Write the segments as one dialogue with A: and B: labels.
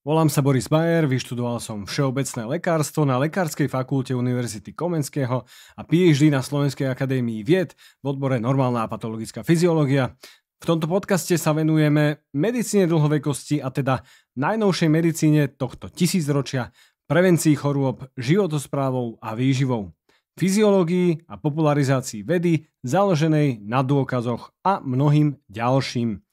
A: Volám sa Boris Bajer, vyštudoval som všeobecné lekárstvo na Lekárskej fakulte Univerzity Komenského a PhD na Slovenskej akadémii vied v odbore normálna a patologická fyziológia. V tomto podcaste sa venujeme medicíne dlhovekosti a teda najnovšej medicíne tohto tisícročia, prevencii chorôb, životosprávou a výživou, fyziológii a popularizácii vedy založenej na dôkazoch a mnohým ďalším.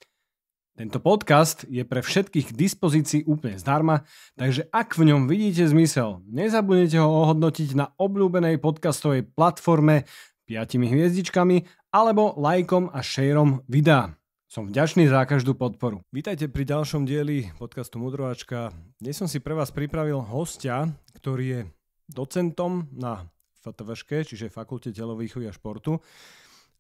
A: Tento podcast je pre všetkých k dispozícii úplne zdarma, takže ak v ňom vidíte zmysel, nezabudnite ho ohodnotiť na obľúbenej podcastovej platforme 5 hviezdičkami alebo lajkom a šejrom videa. Som vďačný za každú podporu. Vítajte pri ďalšom dieli podcastu Mudrovačka. Dnes som si pre vás pripravil hostia, ktorý je docentom na FTVŠke, čiže Fakulte telovýchovy a športu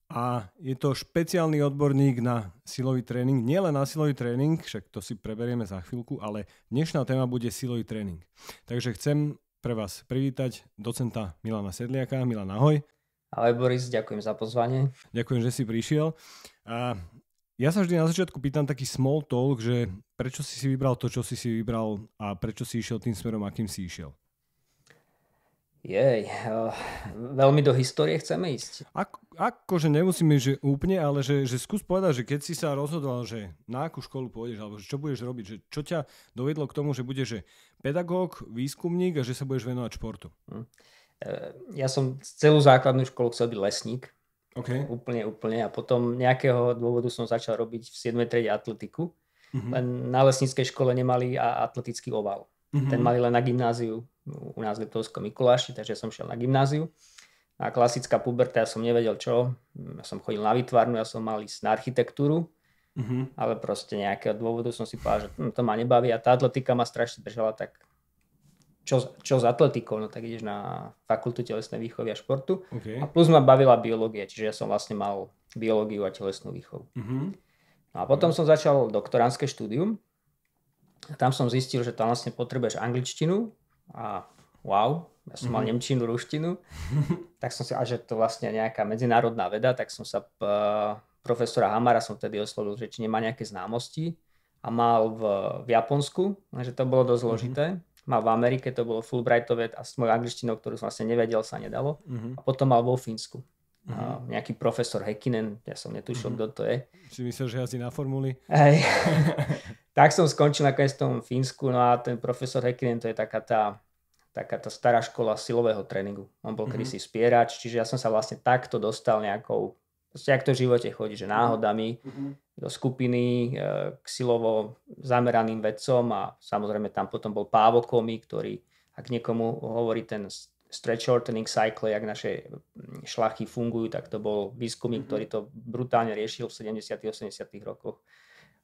A: a je to špeciálny odborník na silový tréning. Nielen na silový tréning, však to si preberieme za chvíľku, ale dnešná téma bude silový tréning. Takže chcem pre vás privítať docenta Milana Sedliaka. Milan, ahoj. Ahoj Boris, ďakujem za pozvanie. Ďakujem, že si prišiel. A ja sa vždy na začiatku pýtam taký small talk, že prečo si si vybral to, čo si si vybral a prečo si išiel tým smerom, akým si išiel.
B: Jej, eh,
A: veľmi do histórie chceme ísť. Ako, akože nemusíme, že úplne, ale že, že skús povedať, že keď si sa rozhodoval, že na akú školu pôjdeš, alebo čo budeš robiť, že čo ťa dovedlo k tomu, že budeš že pedagóg, výskumník a že sa budeš venovať športu? Hm. Eh,
B: ja som celú základnú školu chcel byť lesník. Okay. Úplne, úplne. A potom nejakého dôvodu som začal robiť v 7. trede atletiku. Mm-hmm. Len na lesníckej škole nemali atletický oval. Mm-hmm. Ten mali len na gymnáziu u nás v Liptovskom Mikuláši, takže som šiel na gymnáziu. A klasická puberta, ja som nevedel čo. Ja som chodil na vytvarnu ja som mal ísť na architektúru, mm-hmm. ale proste nejakého dôvodu som si povedal, že hm, to ma nebaví a tá atletika ma strašne držala, tak čo, čo s atletikou, no tak ideš na fakultu telesnej výchovy a športu. Okay. A plus ma bavila biológia, čiže ja som vlastne mal biológiu a telesnú výchovu. Mm-hmm. No a potom som začal doktorantské štúdium tam som zistil, že tam vlastne potrebuješ angličtinu a wow, ja som mm-hmm. mal mhm. nemčinu, ruštinu, tak som si, a že to vlastne nejaká medzinárodná veda, tak som sa p- profesora Hamara som vtedy oslovil, že či nemá nejaké známosti a mal v, v Japonsku, že to bolo dosť mhm. zložité. Mm-hmm. Mal v Amerike, to bolo Fulbrightové a s mojou angličtinou, ktorú som vlastne nevedel, sa nedalo. Mm-hmm. A potom mal vo Fínsku. Mm-hmm. nejaký profesor Hekinen, ja som netušil, mm-hmm. kto to je. Si myslel, že jazdí na formuli? Hej. tak som skončil nakoniec v tom Fínsku, no a ten profesor Hekinen, to je taká tá, taká tá stará škola silového tréningu. On bol mm-hmm. kedysi spierač, čiže ja som sa vlastne takto dostal nejakou, proste ak to v živote chodí, že mhm. náhodami mm-hmm. do skupiny e, k silovo zameraným vedcom a samozrejme tam potom bol Pávo Komi, ktorý ak niekomu hovorí ten stretch shortening cycle, jak naše mm, šlachy fungujú, tak to bol výskumník, mhm. ktorý to brutálne riešil v 70. a 80. rokoch.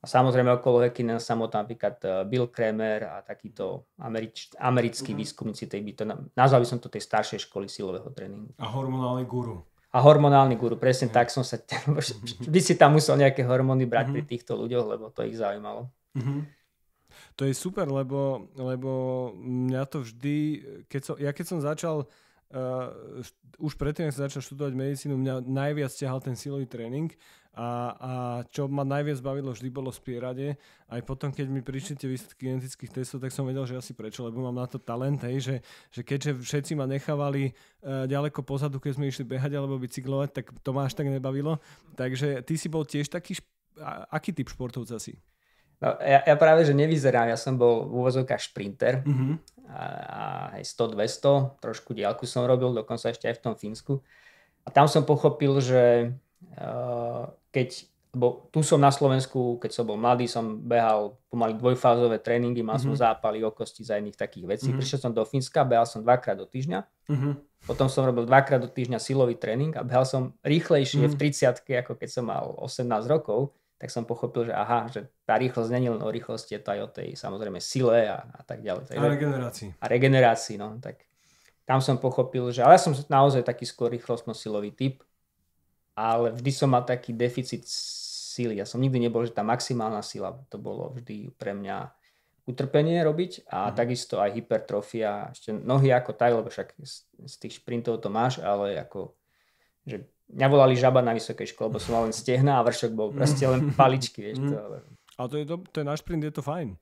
B: A samozrejme okolo Hekinen samotná napríklad eh, Bill Kramer a takýto američ, americkí mm-hmm. výskumníci tej by to, nazval by som to tej staršej školy silového tréningu.
A: A hormonálny guru.
B: A hormonálny guru, presne yeah. Mhm. tak som sa, mhm. by si tam musel nejaké hormóny brať mm-hmm. pri týchto ľuďoch, lebo to ich zaujímalo.
A: Mm-hmm. To je super, lebo, lebo mňa to vždy, keď som, ja keď som začal Uh, už predtým, som začal študovať medicínu, mňa najviac ťahal ten silový tréning a, a čo ma najviac bavilo vždy bolo spierade. Aj potom, keď mi prišli tie výsledky genetických testov, tak som vedel, že asi prečo, lebo mám na to talent, hej, že, že keďže všetci ma nechávali uh, ďaleko pozadu, keď sme išli behať alebo bicyklovať, tak to ma až tak nebavilo. Takže ty si bol tiež taký, šp- aký typ športovca si? No, ja, ja práve, že nevyzerám. Ja som bol v
B: úvozovkách šprinter. Mm-hmm. A, a 100-200, trošku diálku som robil, dokonca ešte aj v tom Fínsku. A tam som pochopil, že uh, keď, bo tu som na Slovensku, keď som bol mladý, som behal pomaly dvojfázové tréningy, mal mm-hmm. som mhm. zápaly o kosti za iných takých vecí. Mm-hmm. Prišiel som do Fínska, behal som dvakrát do týždňa. Mm-hmm. Potom som robil dvakrát do týždňa silový tréning a behal som rýchlejšie mm-hmm. v 30 ako keď som mal 18 rokov tak som pochopil, že aha, že tá rýchlosť není len o rýchlosti, je to aj o tej samozrejme sile a, a tak ďalej. Takže, a regenerácii. A regenerácii, no. Tak tam som pochopil, že ale ja som naozaj taký skôr rýchlostno-silový typ, ale vždy som mal taký deficit síly. Ja som nikdy nebol, že tá maximálna sila to bolo vždy pre mňa utrpenie robiť a mm. takisto aj hypertrofia, ešte nohy ako tak, lebo však z, z tých šprintov to máš, ale ako že mňa volali žaba na vysokej škole, lebo som mal len stehna a vršok bol proste len paličky, vieš mhm. to.
A: Ale... A to je, do, to je náš šprint, je to fajn.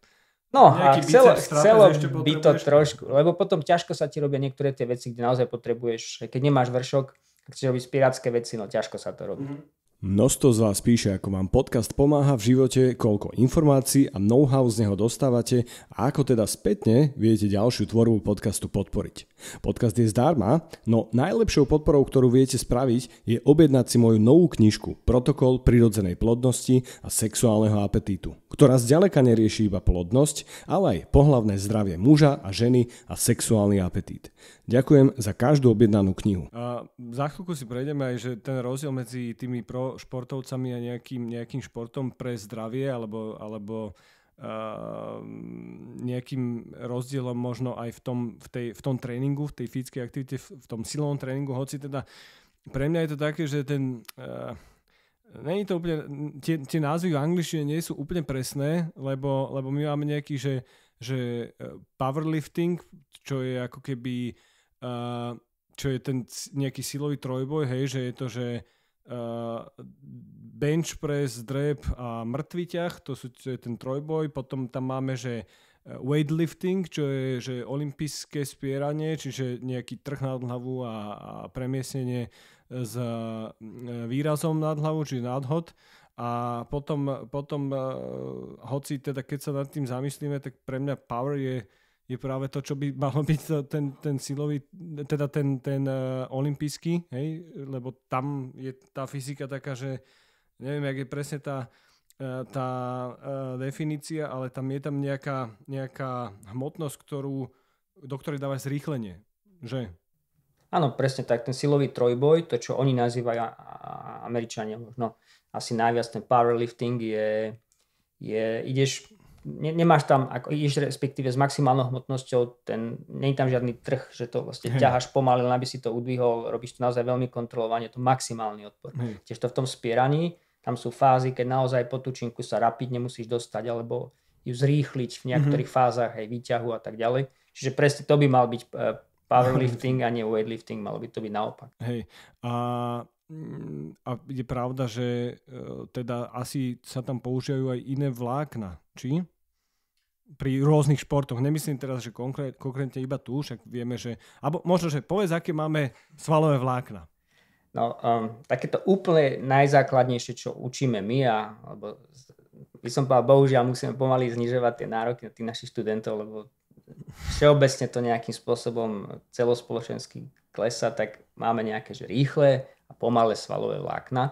A: No a chcelo, chcelo by to
B: trošku, lebo potom ťažko sa ti robia niektoré tie veci, kde naozaj potrebuješ, keď nemáš vršok, chceš robiť pirátske veci, no ťažko sa to robí. Mm-hmm.
A: Množstvo z vás píše, ako vám podcast pomáha v živote, koľko informácií a know-how z neho dostávate a ako teda spätne viete ďalšiu tvorbu podcastu podporiť. Podcast je zdarma, no najlepšou podporou, ktorú viete spraviť, je objednať si moju novú knižku Protokol prirodzenej plodnosti a sexuálneho apetítu, ktorá zďaleka nerieši iba plodnosť, ale aj pohlavné zdravie muža a ženy a sexuálny apetít. Ďakujem za každú objednanú knihu. A za chvíľku si prejdeme aj, že ten rozdiel medzi tými pro športovcami a nejakým, nejakým športom pre zdravie alebo, alebo Uh, nejakým rozdielom možno aj v tom, v, tej, v tom tréningu, v tej fyzickej aktivite, v, v tom silovom tréningu, hoci teda pre mňa je to také, že ten... Uh, Není to úplne, tie, tie názvy v angličtine nie sú úplne presné, lebo, lebo my máme nejaký, že, že eh, powerlifting, čo je ako keby, uh, čo je ten nejaký silový trojboj, hej, že je to, že uh, bench press, drep a mŕtvy ťah, to, sú, to je ten trojboj, potom tam máme, že e, weightlifting, čo je že olimpijské spieranie, čiže nejaký trh nad hlavu a, a premiesnenie s e, výrazom nad hlavu, čiže nadhod. A potom, potom e, hoci teda keď sa nad tým zamyslíme, tak pre mňa power je je práve to, čo by malo byť ten, ten silový, teda ten, ten uh, olimpijský, hej, lebo tam je tá fyzika taká, že neviem, jak je presne tá, uh, tá uh, definícia, ale tam je tam nejaká, nejaká hmotnosť, ktorú, do ktorej dáva zrýchlenie, že?
B: Áno, presne tak, ten silový trojboj, to čo oni nazývajú a, a, Američania možno, asi najviac ten powerlifting je, je ideš ne, nemáš tam, ako ideš respektíve s maximálnou hmotnosťou, ten, nie je tam žiadny trh, že to vlastne hey. ťaháš pomaly, len aby si to udvihol, robíš to naozaj veľmi kontrolovanie, to maximálny odpor. Hey. Tiež to v tom spieraní, tam sú fázy, keď naozaj po tučinku sa rapidne musíš dostať, alebo ju zrýchliť v niektorých mm-hmm. fázach, aj výťahu a tak ďalej. Čiže presne to by mal byť e, powerlifting a nie weightlifting, malo by to byť
A: naopak. Hej, a Mm, a je pravda, že e, teda asi sa tam používajú aj iné vlákna, či? Pri rôznych športoch. Nemyslím teraz, že konkrétne iba tu, však vieme, že... Abo možno, že povedz, aké máme svalové vlákna. No, um, takéto úplne najzákladnejšie, čo učíme my,
B: a, alebo by som povedal, bohužiaľ musíme pomaly znižovať tie nároky na tých našich študentov, lebo všeobecne to nejakým spôsobom celospoločenský klesa, tak máme nejaké že rýchle pomalé svalové vlákna.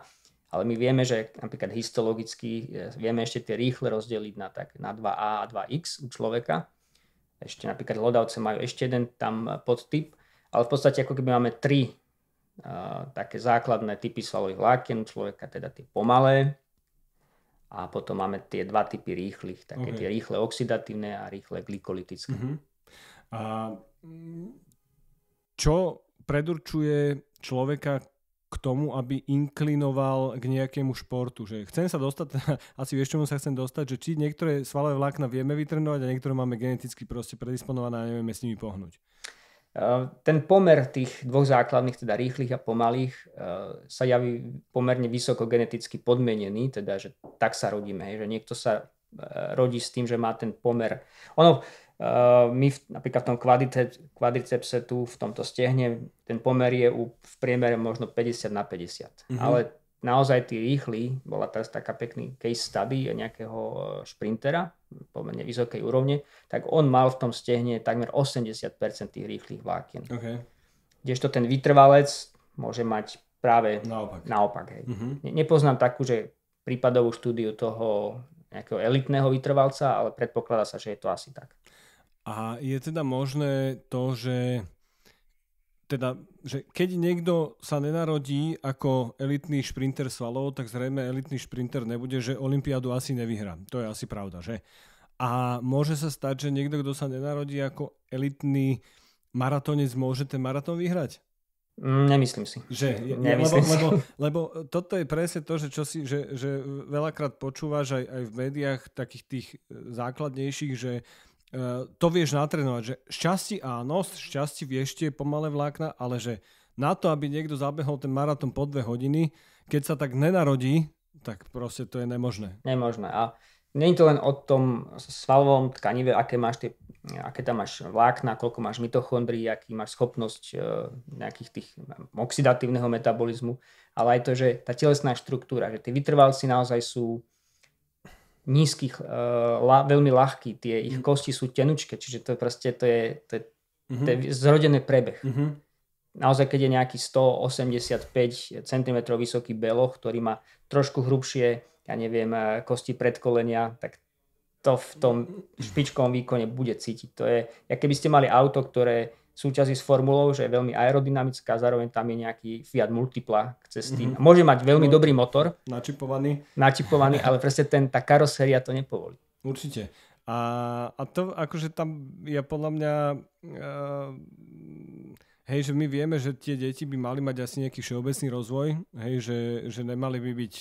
B: Ale my vieme, že napríklad histologicky e, vieme ešte tie rýchle rozdeliť na, tak, na 2A a 2X u človeka. Ešte napríklad hlodavce majú ešte jeden tam e, podtyp, ale v podstate ako keby máme tri uh, také základné typy svalových vlákien u človeka, teda tie pomalé a potom máme tie dva typy rýchlych, také okay. tie rýchle oxidatívne a rýchle glykolitické.
A: Uh-huh. A mm, čo predurčuje človeka k tomu, aby inklinoval k nejakému športu. Že chcem sa dostať, asi vieš, čomu sa chcem dostať, že či niektoré svalové vlákna vieme vytrenovať a niektoré máme geneticky proste predisponované a nevieme s nimi pohnúť. Ten pomer tých dvoch základných,
B: teda rýchlych a pomalých, sa javí pomerne vysoko geneticky podmenený, teda že tak sa rodíme, že niekto sa rodí s tým, že má ten pomer. Ono, Eh, my v, napríklad v tom kvadricepse tu v tomto stehne, ten pomer je u, v priemere možno 50 na 50. Mm-hmm. Ale naozaj tí rýchli, bola teraz taká pekný case study nejakého eh, šprintera pomerne vysokej úrovne, tak on mal v tom stehne takmer 80% tých rýchlych vlákien. Okay. Kdežto ten vytrvalec môže mať práve naopak. naopak hej. Mm-hmm. Ne, nepoznám takú, že prípadovú štúdiu toho nejakého elitného vytrvalca, ale predpokladá sa, že je to asi tak.
A: A je teda možné to, že teda, že keď niekto sa nenarodí ako elitný šprinter svalov, tak zrejme elitný šprinter nebude, že Olympiádu asi nevyhrá. To je asi pravda, že? A môže sa stať, že niekto, kto sa nenarodí ako elitný maratonec, môže ten maratón vyhrať? Nemyslím si. Že, Nemyslím lebo, si. Lebo, lebo toto je presne to, že, čo si, že, že veľakrát počúvaš aj, aj v médiách takých tých e, základnejších, že Eh, to vieš natrénovať, že šťastí áno, šťastí vieš tie pomalé vlákna, ale že na to, aby niekto zabehol ten maratón po dve hodiny, keď sa tak nenarodí, tak proste to je nemožné. Nemožné. A nie je to len o tom svalovom tkanive, aké, máš tie,
B: aké tam máš vlákna, koľko máš mitochondrií, aký máš schopnosť eh, nejakých tých oxidatívneho metabolizmu, ale aj to, že tá telesná štruktúra, že tie vytrvalci naozaj sú nízkych, uh, la, veľmi ľahký, tie ich mm. kosti sú tenučké, čiže to je proste, to je, to je, mm-hmm. to je mhm. zrodený prebeh. Mm-hmm. Naozaj, keď je nejaký 185 cm vysoký beloch, ktorý má trošku hrubšie, ja neviem, eh, kosti predkolenia, tak to v tom špičkovom výkone bude cítiť. To je, ja keby ste mali auto, ktoré súťaží s formulou, že je veľmi aerodynamická, zároveň tam je nejaký Fiat Multipla k cestí. Mm-hmm. Môže mať veľmi no, dobrý motor. Načipovaný. Načipovaný, ale presne ten, tá karoséria to nepovolí.
A: Určite. A, a to akože tam je ja podľa mňa... Uh, Hej, že my vieme, že tie deti by mali mať asi nejaký všeobecný rozvoj, hej, že, že nemali by byť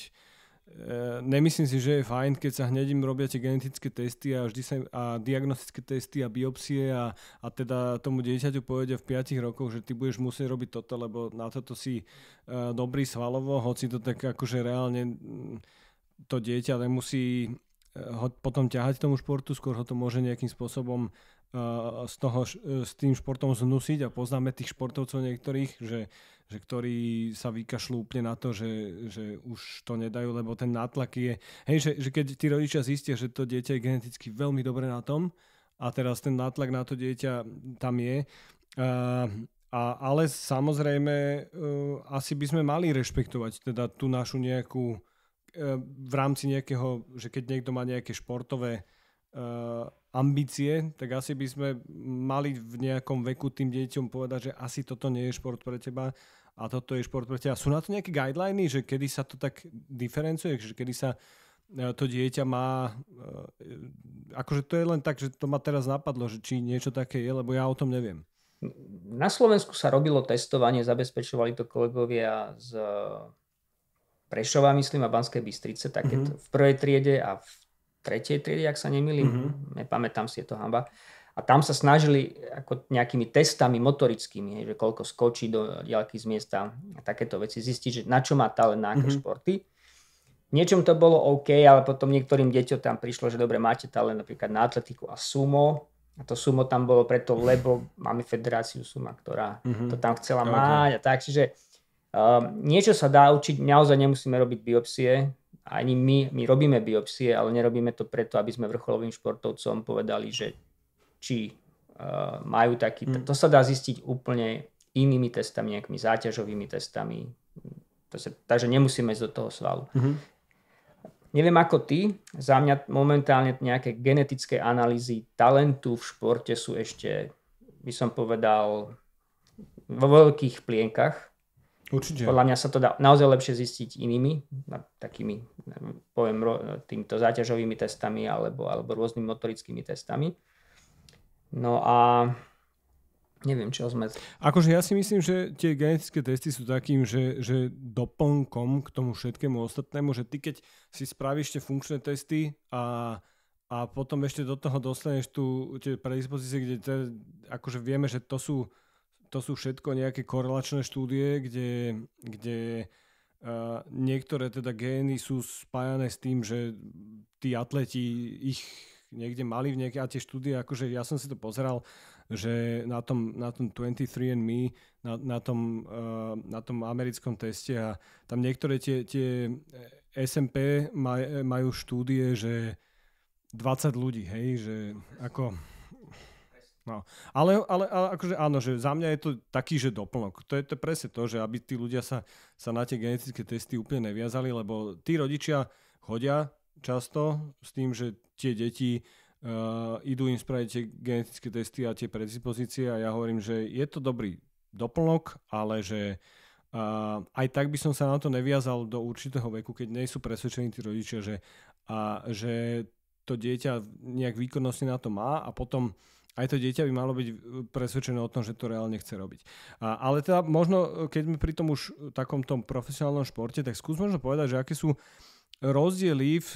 A: Eh, nemyslím si, že je fajn, keď sa hneď im robia tie genetické testy a, vždy sa, a diagnostické testy a biopsie a, a teda tomu dieťaťu povedia v 5 rokoch, že ty budeš musieť robiť toto, lebo na toto si uh, dobrý svalovo, hoci to tak akože reálne mm, to dieťa nemusí eh, ho potom ťahať tomu športu, skôr ho to môže nejakým spôsobom uh, z toho, uh, s tým športom znusiť a poznáme tých športovcov niektorých, že že ktorí sa vykašľú úplne na to, že, že už to nedajú, lebo ten nátlak je... Hej, že, že keď tí rodičia zistia, že to dieťa je geneticky veľmi dobre na tom a teraz ten nátlak na to dieťa tam je, uh, a, ale samozrejme, uh, asi by sme mali rešpektovať teda tú našu nejakú uh, v rámci nejakého, že keď niekto má nejaké športové uh, ambície, tak asi by sme mali v nejakom veku tým deťom povedať, že asi toto nie je šport pre teba a toto je šport pre teba. Sú na to nejaké guideliny, že kedy sa to tak diferencuje, že kedy sa e, to dieťa má, e, e, akože to je len tak, že to ma teraz napadlo, že či niečo také je, lebo ja o tom neviem. Na Slovensku sa robilo testovanie, zabezpečovali
B: to kolegovia z Prešova, myslím, a Banskej Bystrice, také mm-hmm. v prvej triede a v tretej triede, ak sa nemýlim, mm-hmm. nepamätám si, je to hamba. Uh, a tam sa snažili ako nejakými testami motorickými, že koľko skočí do ďalky z miesta a takéto veci, zistiť, že na čo má talent, na aké mm-hmm. športy. niečom to bolo OK, ale potom niektorým deťom tam prišlo, že dobre, máte talent napríklad na atletiku a sumo. A to sumo tam bolo preto, lebo máme federáciu suma, ktorá mm-hmm. to tam chcela okay. mať a tak. Čiže um, niečo sa dá učiť, naozaj nemusíme robiť biopsie, ani my, my robíme biopsie, ale nerobíme to preto, aby sme vrcholovým športovcom povedali, že či uh, majú taký... Mm. To sa dá zistiť úplne inými testami, nejakými záťažovými testami. To sa, takže nemusíme ísť do toho svalu. Mm-hmm. Neviem ako ty, za mňa momentálne nejaké genetické analýzy talentu v športe sú ešte, by som povedal, vo veľkých plienkach. Určite. Podľa mňa sa to dá naozaj lepšie zistiť inými, takými, poviem, týmto záťažovými testami alebo, alebo rôznymi motorickými testami. No a neviem, čo sme...
A: Akože ja si myslím, že tie genetické testy sú takým, že, že doplnkom k tomu všetkému ostatnému, že ty keď si spravíš tie funkčné testy a a potom ešte do toho dostaneš tu tie predispozície, kde te, akože vieme, že to sú, to sú všetko nejaké korelačné štúdie, kde, kde uh, niektoré teda gény sú spájané s tým, že tí atleti, ich niekde mali v nejaké, a tie štúdie, akože ja som si to pozeral, že na tom, na tom 23 me, na, na, tom, uh, na tom americkom teste a tam niektoré tie, tie eh, SMP maj, majú štúdie, že 20 ľudí, hej, že ako... No. Ale, ale, ale akože áno, že za mňa je to taký, že doplnok. To je to presne to, že aby tí ľudia sa, sa na tie genetické testy úplne neviazali, lebo tí rodičia chodia často s tým, že tie deti, uh, idú im spraviť tie genetické testy a tie predispozície a ja hovorím, že je to dobrý doplnok, ale že uh, aj tak by som sa na to neviazal do určitého veku, keď nie sú presvedčení tí rodičia, že, a, že to dieťa nejak výkonnostne na to má a potom aj to dieťa by malo byť eh, presvedčené o tom, že to reálne chce robiť. A, ale teda možno, keď sme pri tom už takom tom profesionálnom športe, tak skús možno povedať, že aké sú uh, rozdiely v uh,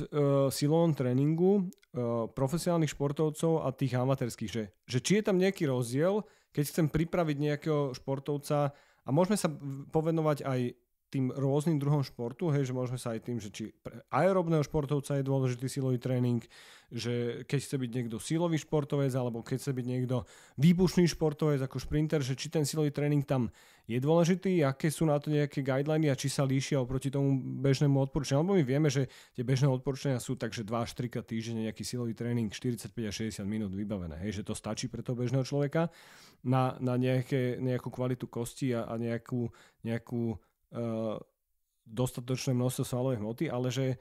A: silovom tréningu uh, profesionálnych športovcov a tých amatérských. Že, že či je tam nejaký rozdiel, keď chcem pripraviť nejakého športovca a môžeme sa povenovať aj tým rôznym druhom športu, hej, že môžeme sa aj tým, že či pre aerobného športovca je dôležitý silový tréning, že keď chce byť niekto silový športovec, alebo keď chce byť niekto výbušný športovec ako šprinter, že či ten silový tréning tam je dôležitý, aké sú na to nejaké guideliny a či sa líšia oproti tomu bežnému odporúčaniu. Lebo my vieme, že tie bežné odporúčania sú takže 2 4 3 krát nejaký silový tréning 45 až 60 minút vybavené. Hej, že to stačí pre toho bežného človeka na, na nejaké, nejakú kvalitu kosti a, a nejakú, nejakú Eh, dostatočné množstvo svalovej hmoty, ale že eh,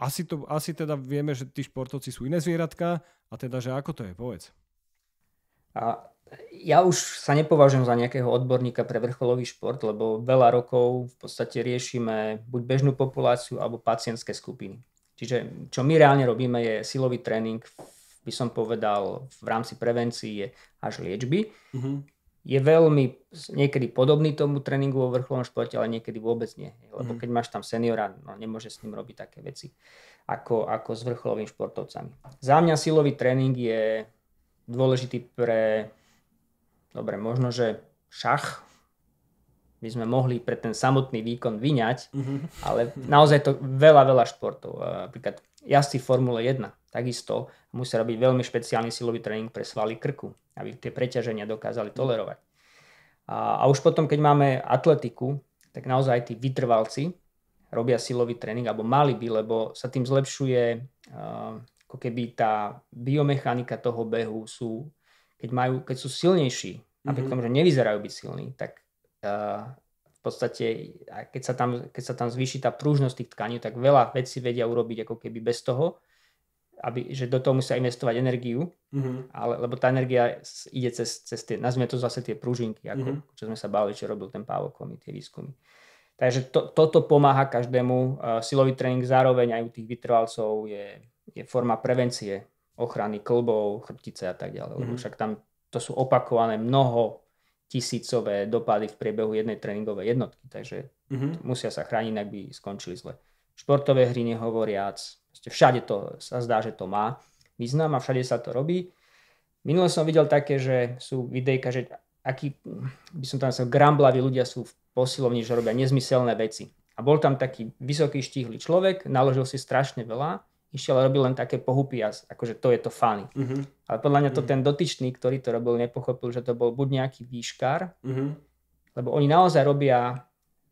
A: asi, to, asi teda vieme, že tí športovci sú iné zvieratka a teda, že ako to je, povedz. A ja už sa nepovažujem za nejakého odborníka pre vrcholový
B: šport, lebo veľa rokov v podstate riešime buď bežnú populáciu alebo pacientské skupiny. Čiže čo my reálne robíme je silový tréning, by som povedal, v rámci prevencie až liečby. Uh-huh je veľmi niekedy podobný tomu tréningu vo vrcholovom športe, ale niekedy vôbec nie. Lebo mhm. keď máš tam seniora, no nemôže s ním robiť také veci ako, ako s vrcholovými športovcami. Za mňa silový tréning je dôležitý pre, dobre, možno, že šach, by sme mohli pre ten samotný výkon vyňať, mm-hmm. ale naozaj to veľa, veľa športov. E, napríklad jazdci Formule 1 takisto musia robiť veľmi špeciálny silový tréning pre svaly krku aby tie preťaženia dokázali mm. tolerovať. A, a už potom, keď máme atletiku, tak naozaj tí vytrvalci robia silový tréning, alebo mali by, lebo sa tým zlepšuje ako keby tá biomechanika toho behu sú, keď, majú, keď sú silnejší, mm-hmm. napriek tomu, že nevyzerajú byť silní, tak uh, v podstate, keď sa, tam, keď sa tam zvýši tá pružnosť tých tkaní, tak veľa vecí vedia urobiť ako keby bez toho, aby, že do toho musia investovať energiu,
A: mm-hmm.
B: ale, lebo tá energia ide cez, cez tie, nazvime to zase tie pružinky, ako mm-hmm. čo sme sa bavili, čo robil ten Pávokom, tie výskumy. Takže to, toto pomáha každému. Uh, silový tréning zároveň aj u tých vytrvalcov je, je forma prevencie, ochrany klbov, chrbtice a tak ďalej. Mm-hmm. Lebo však tam to sú opakované mnoho tisícové dopady v priebehu jednej tréningovej jednotky, takže mm-hmm. musia sa chrániť, ak by skončili zle. Športové hry nehovoriac, všade to sa zdá, že to má význam a všade sa to robí. Minule som videl také, že sú videjka, že aký, by som tam sa gramblaví ľudia sú v posilovni, že robia nezmyselné veci. A bol tam taký vysoký, štíhly človek, naložil si strašne veľa, išiel a robil len také pohupy a akože to je to fany. Uh-huh. Mhm. Ale podľa mňa to uh-huh. ten dotyčný, ktorý to robil, nepochopil, že to bol buď nejaký výškar, uh-huh. lebo oni naozaj robia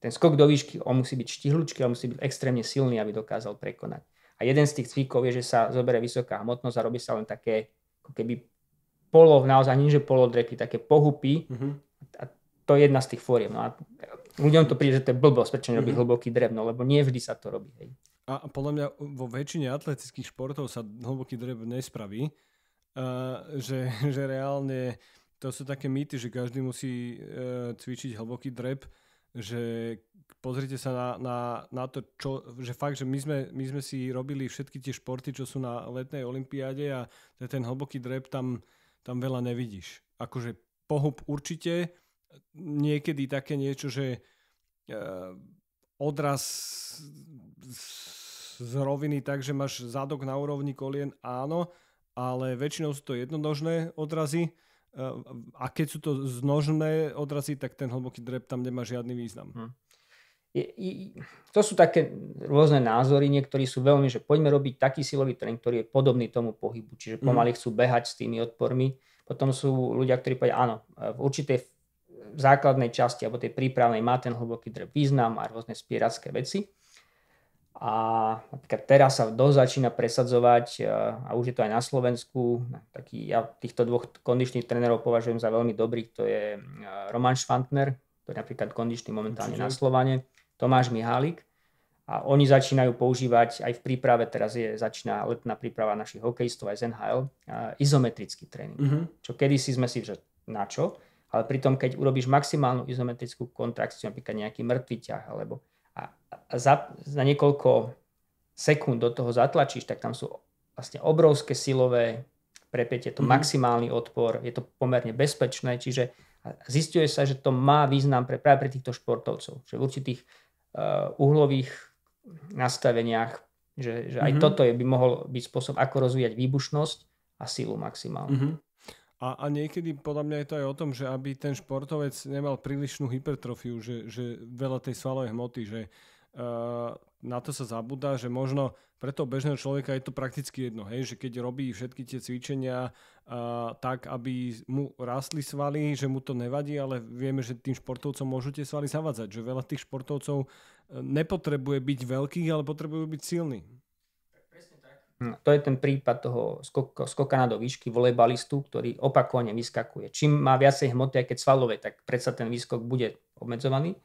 B: ten skok do výšky, on musí byť štihlučký, on musí byť extrémne silný, aby dokázal prekonať. A jeden z tých cvíkov je, že sa zoberie vysoká hmotnosť a robí sa len také, ako keby polo, naozaj nie že polodrepy, také pohupy. Mhm. A to je jedna z tých fóriem. No a ľuďom to príde, že to je blbosť, prečo nerobí mm-hmm. hlboký drevno, lebo nie vždy sa to robí. Hej.
A: A podľa mňa vo väčšine atletických športov sa hlboký drev nespraví. Uh, že, že reálne to sú také mýty, že každý musí uh, cvičiť hlboký drep že pozrite sa na, na, na to, čo, že fakt, že my sme, my sme si robili všetky tie športy, čo sú na letnej olympiáde a ten hlboký drep tam, tam veľa nevidíš. Akože pohub určite, niekedy také niečo, že eh, odraz z roviny tak, že máš zadok na úrovni kolien, áno, ale väčšinou sú to jednodožné odrazy, a keď sú to znožné odrazy, tak ten hlboký drep tam nemá žiadny význam.
B: Hm. Je, je, to sú také rôzne názory, niektorí sú veľmi, že poďme robiť taký silový tréning, ktorý je podobný tomu pohybu, čiže mhm. pomaly chcú behať s tými odpormi. Potom sú ľudia, ktorí povedia, áno, v určitej základnej časti alebo tej prípravnej má ten hlboký drep význam a rôzne spieracké veci. A napríklad teraz sa dosť začína presadzovať eh, a už je to aj na Slovensku. Taký, ja týchto dvoch kondičných trénerov považujem za veľmi dobrých. To je eh, Roman Švantner, to je napríklad kondičný momentálne na Slovane, Tomáš Mihálik. A oni začínajú používať aj v príprave, teraz je, začína letná príprava našich hokejistov aj z NHL, eh, izometrický tréning. Mm-hmm. Čo kedysi sme si, že na čo? Ale pritom, keď urobíš maximálnu izometrickú kontrakciu, napríklad nejaký mŕtvy ťah, alebo a za, za niekoľko sekúnd do toho zatlačíš, tak tam sú vlastne obrovské silové prepätie, to mm. maximálny odpor, je to pomerne bezpečné, čiže zistuje sa, že to má význam pre, práve pre týchto športovcov, že v určitých uh, uhlových nastaveniach, že, že aj mm-hmm. toto je, by mohol byť spôsob, ako rozvíjať výbušnosť a silu maximálnu. Mm-hmm.
A: A, a niekedy podľa mňa je to aj o tom, že aby ten športovec nemal prílišnú hypertrofiu, že, že veľa tej svalovej hmoty, že uh, na to sa zabúda, že možno pre toho bežného človeka je to prakticky jedno, hej, že keď robí všetky tie cvičenia uh, tak, aby mu rastli svaly, že mu to nevadí, ale vieme, že tým športovcom môžu tie svaly zavadzať, že veľa tých športovcov e, nepotrebuje byť veľký, ale potrebujú byť silný. Hm. To je ten prípad toho skok, skokana do výšky volejbalistu,
B: ktorý opakovane vyskakuje. Čím má viacej hmoty, aj keď svalové, tak predsa ten výskok bude obmedzovaný.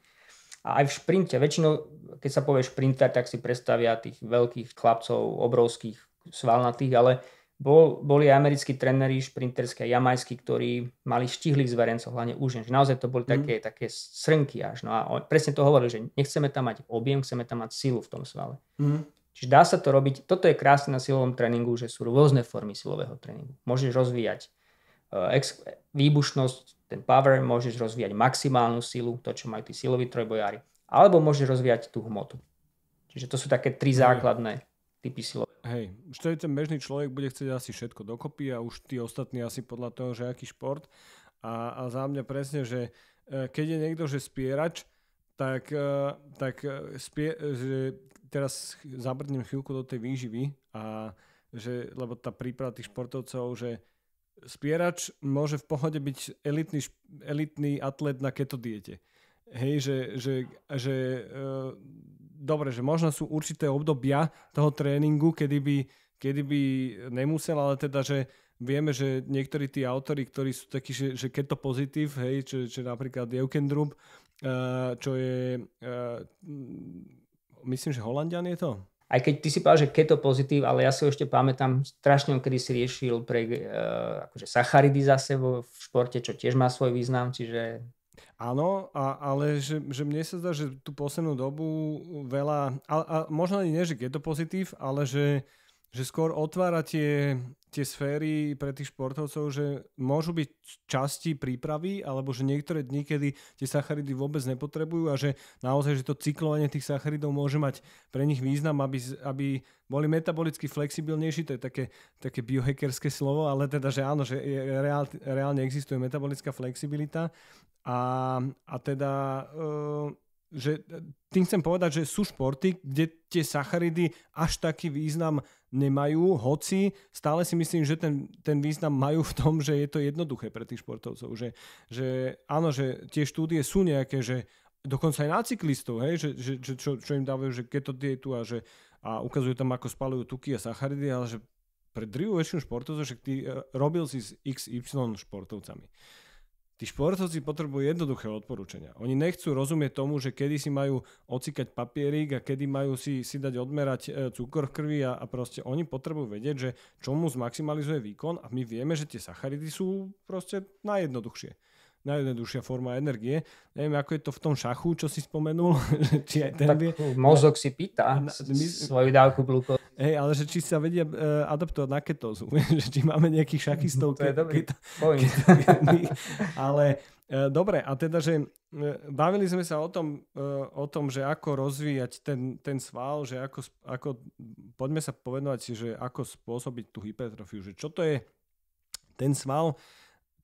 B: A aj v šprinte, väčšinou, keď sa povie šprinter, tak si predstavia tých veľkých chlapcov, obrovských, svalnatých, ale bol, boli aj americkí trenery, šprinterské a jamajskí, ktorí mali štihlých zverencov, hlavne už že Naozaj to boli hm. také, mm. také srnky až. No a presne to hovorili, že nechceme tam mať objem, chceme tam mať silu v tom svale. Mm. Čiže dá sa to robiť, toto je krásne na silovom tréningu, že sú rôzne formy silového tréningu. Môžeš rozvíjať e, ex- výbušnosť, ten power, môžeš rozvíjať maximálnu silu, to čo majú tí siloví trojbojári, alebo môžeš rozvíjať tú hmotu. Čiže to sú také tri základné
A: typy silové. Hej, už to je ten bežný človek, bude chcieť asi všetko dokopy a už tí ostatní asi podľa toho, že aký šport. A, a za mňa presne, že e, keď je niekto, že spierač, tak, e, tak spie, že teraz zabrdnem chvíľku do tej výživy a že, lebo tá príprava tých športovcov, že spierač môže v pohode byť elitný, elitný atlet na keto diete. Hej, že, že, že e, dobre, že možno sú určité obdobia toho tréningu, kedy by, kedy by nemusel, ale teda, že vieme, že niektorí tí autory, ktorí sú takí, že, že keto pozitív, hej, že, čo napríklad Eukendrub, e, čo je e, myslím, že Holandian je to? Aj keď ty
B: si povedal, že keto pozitív, ale ja si ho ešte pamätám, strašne kedy si riešil pre uh, akože
A: sacharidy zase vo, v športe, čo tiež má svoj význam, čiže Áno, a, ale že, že mne sa zdá, že tú poslednú dobu veľa, a, a možno ani nie, že je to pozitív, ale že, že skôr otvára tie tie sféry pre tých športovcov, že môžu byť časti prípravy, alebo že niektoré dni, kedy tie sacharidy vôbec nepotrebujú a že naozaj, že to cyklovanie tých sacharidov môže mať pre nich význam, aby, aby boli metabolicky flexibilnejší, to je také, také biohackerské slovo, ale teda, že áno, že reál, reálne existuje metabolická flexibilita a, a teda... E, že e, tým chcem povedať, že sú športy, kde tie sacharidy až taký význam nemajú, hoci stále si myslím, že ten, ten význam majú v tom, že je to jednoduché pre tých športovcov. Že, že áno, že tie štúdie sú nejaké, že dokonca aj na cyklistov, hej, že, že, že čo, čo im dávajú, že keto dietu a, že, a ukazujú tam, ako spalujú tuky a sacharidy, ale že pre drivú väčšinu športovcov, že ty e, robil si s XY športovcami. Tí športovci potrebujú jednoduché odporúčania. Oni nechcú rozumieť tomu, že kedy si majú ocikať papierík a kedy majú si, si dať odmerať e, cukor v krvi a, a proste oni potrebujú vedieť, že čomu zmaximalizuje výkon a my vieme, že tie sacharidy sú proste najjednoduchšie najjednoduchšia forma energie. Neviem, ako je to v tom šachu, čo si spomenul. či aj ten tak vie. Mozog si pýta na, my, svoju dávku glukózy. Hej, ale že či sa vedia uh, adaptovať na ketózu. či máme nejakých šachistov. To je ke, dobrý ke, point. Ke, ale uh, dobre, a teda, že e, bavili sme sa o tom, uh, o tom že ako rozvíjať ten, ten sval, že ako, ako, poďme sa povedovať, že ako spôsobiť tú hypertrofiu. Že čo to je ten sval,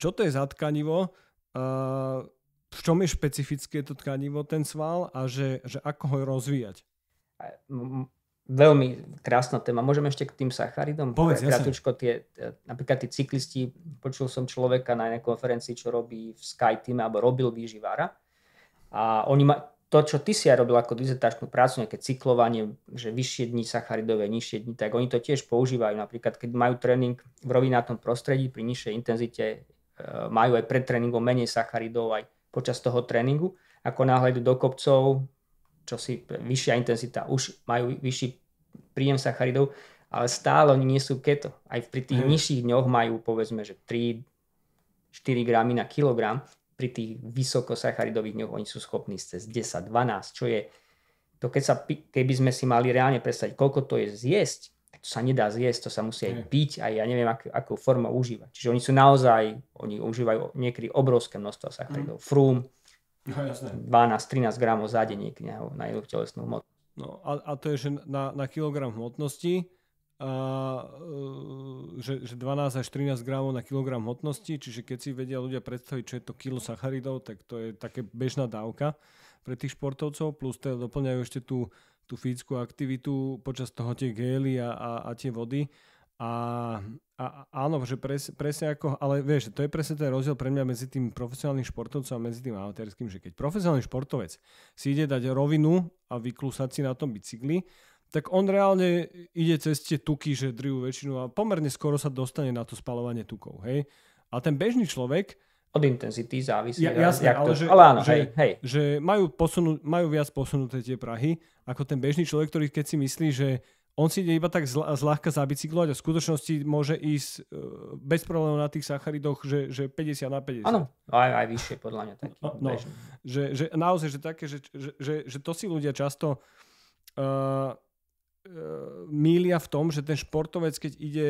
A: čo to je za tkanivo, Eh, v čom je špecifické to tkanivo, ten sval a že, že ako ho rozvíjať? Veľmi
B: krásna téma. Môžeme ešte k tým sacharidom? Povedz, Kratučko, tie, eh, napríklad tí cyklisti, počul som človeka na jednej konferencii, čo robí v Team, alebo robil výživára. A oni ma, to, čo ty si aj robil ako dizertačnú prácu, nejaké cyklovanie, že vyššie dni sacharidové, nižšie dni, tak oni to tiež používajú. Napríklad, keď majú tréning v rovinátom prostredí pri nižšej intenzite Eh, majú aj pred tréningom menej sacharidov aj počas toho tréningu. Ako náhle do kopcov, čo si eh, vyššia intenzita, už majú vyšší príjem sacharidov, ale stále oni nie sú keto. Aj pri tých hmm. nižších dňoch majú povedzme, že 3-4 gramy na kilogram, pri tých vysokosacharidových dňoch oni sú schopní cez 10-12, čo je to keď sa, keby sme si mali reálne predstaviť, koľko to je zjesť, to sa nedá zjesť, to sa musí aj piť, aj ja neviem, ak, akú formu užívať. Čiže oni sú naozaj, oni užívajú niekedy obrovské množstvo sacharidov. Mhm. Mm. frúm, no, 12-13 gramov za deň na jednu telesnú hmotnosť. No
A: a, a to je, že na, na kilogram hmotnosti, a, e, že, že 12 až 13 gramov na kilogram hmotnosti, čiže keď si vedia ľudia predstaviť, čo je to kilo sacharidov, tak to je také bežná dávka pre tých športovcov, plus teda doplňajú ešte tú, tú fyzickú aktivitu počas toho tie gély a, a, a tie vody. A, a áno, že pres, presne ako, ale vieš, to je presne ten rozdiel pre mňa medzi tým profesionálnym športovcom a medzi tým amatérským, že keď profesionálny športovec si ide dať rovinu a vyklusať si na tom bicykli, tak on reálne ide cez tie tuky, že driu väčšinu a pomerne skoro sa dostane na to spalovanie tukov, hej. A ten bežný človek, od intenzity závisí. Ja, jasne, ale, to, že, ale áno, že, hej, hej. že majú, posunú, majú viac posunuté tie Prahy ako ten bežný človek, ktorý keď si myslí, že on si ide iba tak zl- zľahka zabicyklovať a v skutočnosti môže ísť e, bez problémov na tých sacharidoch, že, že 50 na 50. Áno,
B: aj, aj vyššie podľa mňa
A: taký no, no, Že, že naozaj, že také, že, že, že, že to si ľudia často uh, uh, mília v tom, že ten športovec, keď ide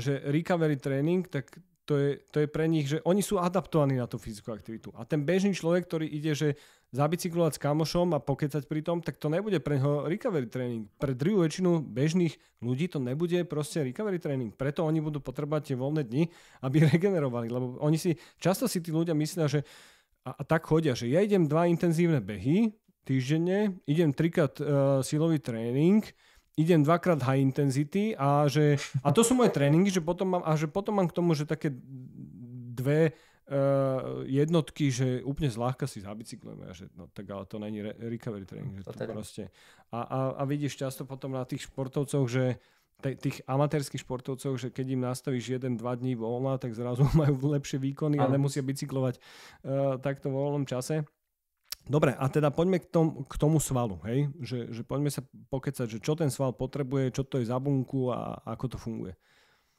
A: že recovery tréning, tak to je, to je pre nich, že oni sú adaptovaní na tú fyzickú aktivitu. A ten bežný človek, ktorý ide, že zabicyklovať s kamošom a pokecať pri tom, tak to nebude pre neho recovery tréning. Pre druhú väčšinu bežných ľudí to nebude proste recovery tréning. Preto oni budú potrebovať tie voľné dni, aby regenerovali. Lebo oni si, často si tí ľudia myslia, že a, a tak chodia, že ja idem dva intenzívne behy týždenne, idem trikrát uh, silový tréning, idem dvakrát high intensity a že, a to sú moje tréningy, že potom mám, a že potom mám k tomu, že také dve uh, jednotky, že úplne zľahka si zabicyklujeme. A že, no tak ale to není re- recovery tréning. Že to, to teda. proste. A, a, a vidíš často potom na tých športovcoch, že t- tých amatérských športovcov, že keď im nastavíš 1-2 dní voľna, tak zrazu majú lepšie výkony a nemusia bicyklovať uh, e, takto vo voľnom čase. Dobre, a teda poďme k, tom, k tomu svalu, hej? Že, že poďme sa pokecať, že čo ten sval potrebuje, čo to je za bunku a ako to funguje.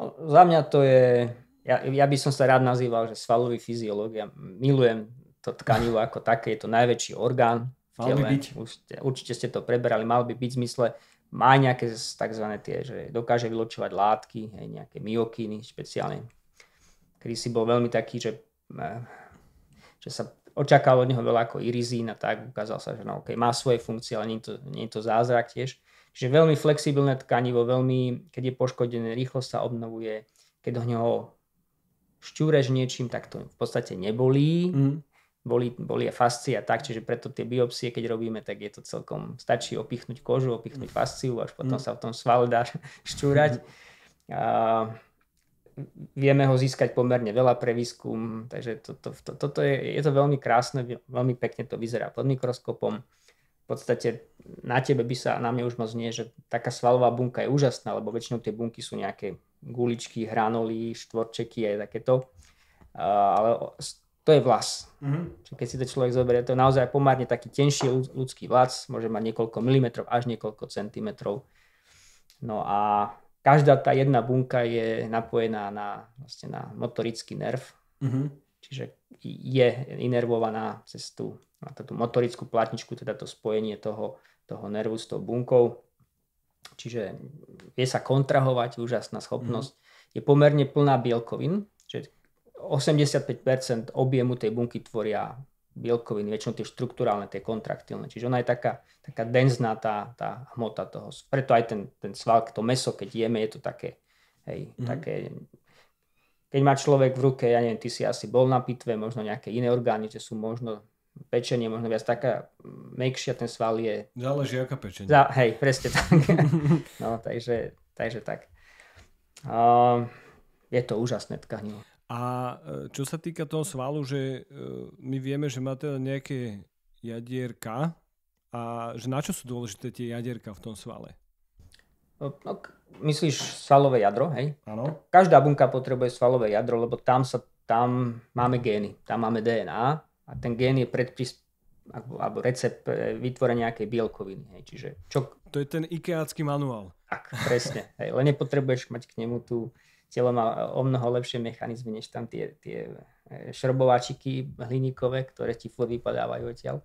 A: No, za mňa to je, ja, ja by som sa
B: rád nazýval, že svalový fyziológ. Ja milujem to tkanivo ako také, je to najväčší orgán. Mal by byť. Už, určite ste to preberali, mal by byť v zmysle, má nejaké tzv. tie, že dokáže vyločovať látky, hej, nejaké myokiny špeciálne. Kedy si bol veľmi taký, že, eh, že sa očakával od neho veľa ako irizín a tak ukázal sa, že no, okay, má svoje funkcie, ale nie je, to, nie je to zázrak tiež. Čiže veľmi flexibilné tkanivo, veľmi, keď je poškodené, rýchlo sa obnovuje, keď do neho šťúreš niečím, tak to v podstate nebolí. Mm. Boli, boli a fascie a tak, čiže preto tie biopsie, keď robíme, tak je to celkom, stačí opichnúť kožu, opichnúť fasciu, až potom mm. sa v tom svale dá šťúrať. Mm vieme ho získať pomerne veľa pre výskum, takže to, to, to, toto je, je to veľmi krásne, veľmi pekne to vyzerá pod mikroskopom. V podstate na tebe by sa, na mne už moc nie, že taká svalová bunka je úžasná, lebo väčšinou tie bunky sú nejaké guličky, hranolí, štvorčeky a takéto. Uh, ale to je vlas. Mm-hmm. Keď si to človek zoberie, to je naozaj pomárne taký tenší ľudský vlas, môže mať niekoľko milimetrov až niekoľko centimetrov. No a každá tá jedna bunka je napojená na, vlastne na motorický nerv, uh-huh. čiže je inervovaná cez tú, na tú motorickú platničku, teda to spojenie toho, toho nervu s tou bunkou. Čiže vie sa kontrahovať, úžasná schopnosť. Uh-huh. Je pomerne plná bielkovin. že 85% objemu tej bunky tvoria bielkoviny, väčšinou tie štruktúrálne, tie kontraktilné. Čiže ona je taká, taká denzná tá, tá hmota toho. Preto aj ten, ten sval, to meso, keď jeme, je to také, hej, mm-hmm. také... Keď má človek v ruke, ja neviem, ty si asi bol na pitve, možno nejaké iné orgány, že sú možno pečenie možno viac taká mekšia, ten sval je...
A: Záleží aká pečenie. Za, hej, presne tak.
B: no, takže, takže tak. Uh, je to úžasné tkanivo.
A: A e, čo sa týka toho svalu, že e, my vieme, že má teda nejaké jadierka a že na čo sú dôležité tie jadierka v tom svale? No,
B: no myslíš svalové jadro, hej? Áno. Každá bunka potrebuje svalové jadro, lebo tam, sa, tam máme gény, tam máme DNA a ten gén je predpis, alebo, alebo recept e, vytvorenia nejakej bielkoviny. Hej? Čiže
A: čo... To je ten ikeácky manuál.
B: Tak, presne. hej, len nepotrebuješ mať k nemu tú telo má e, o mnoho lepšie mechanizmy, než tam tie,
A: tie e, šrobováčiky hliníkové, ktoré ti furt vypadávajú odtiaľ.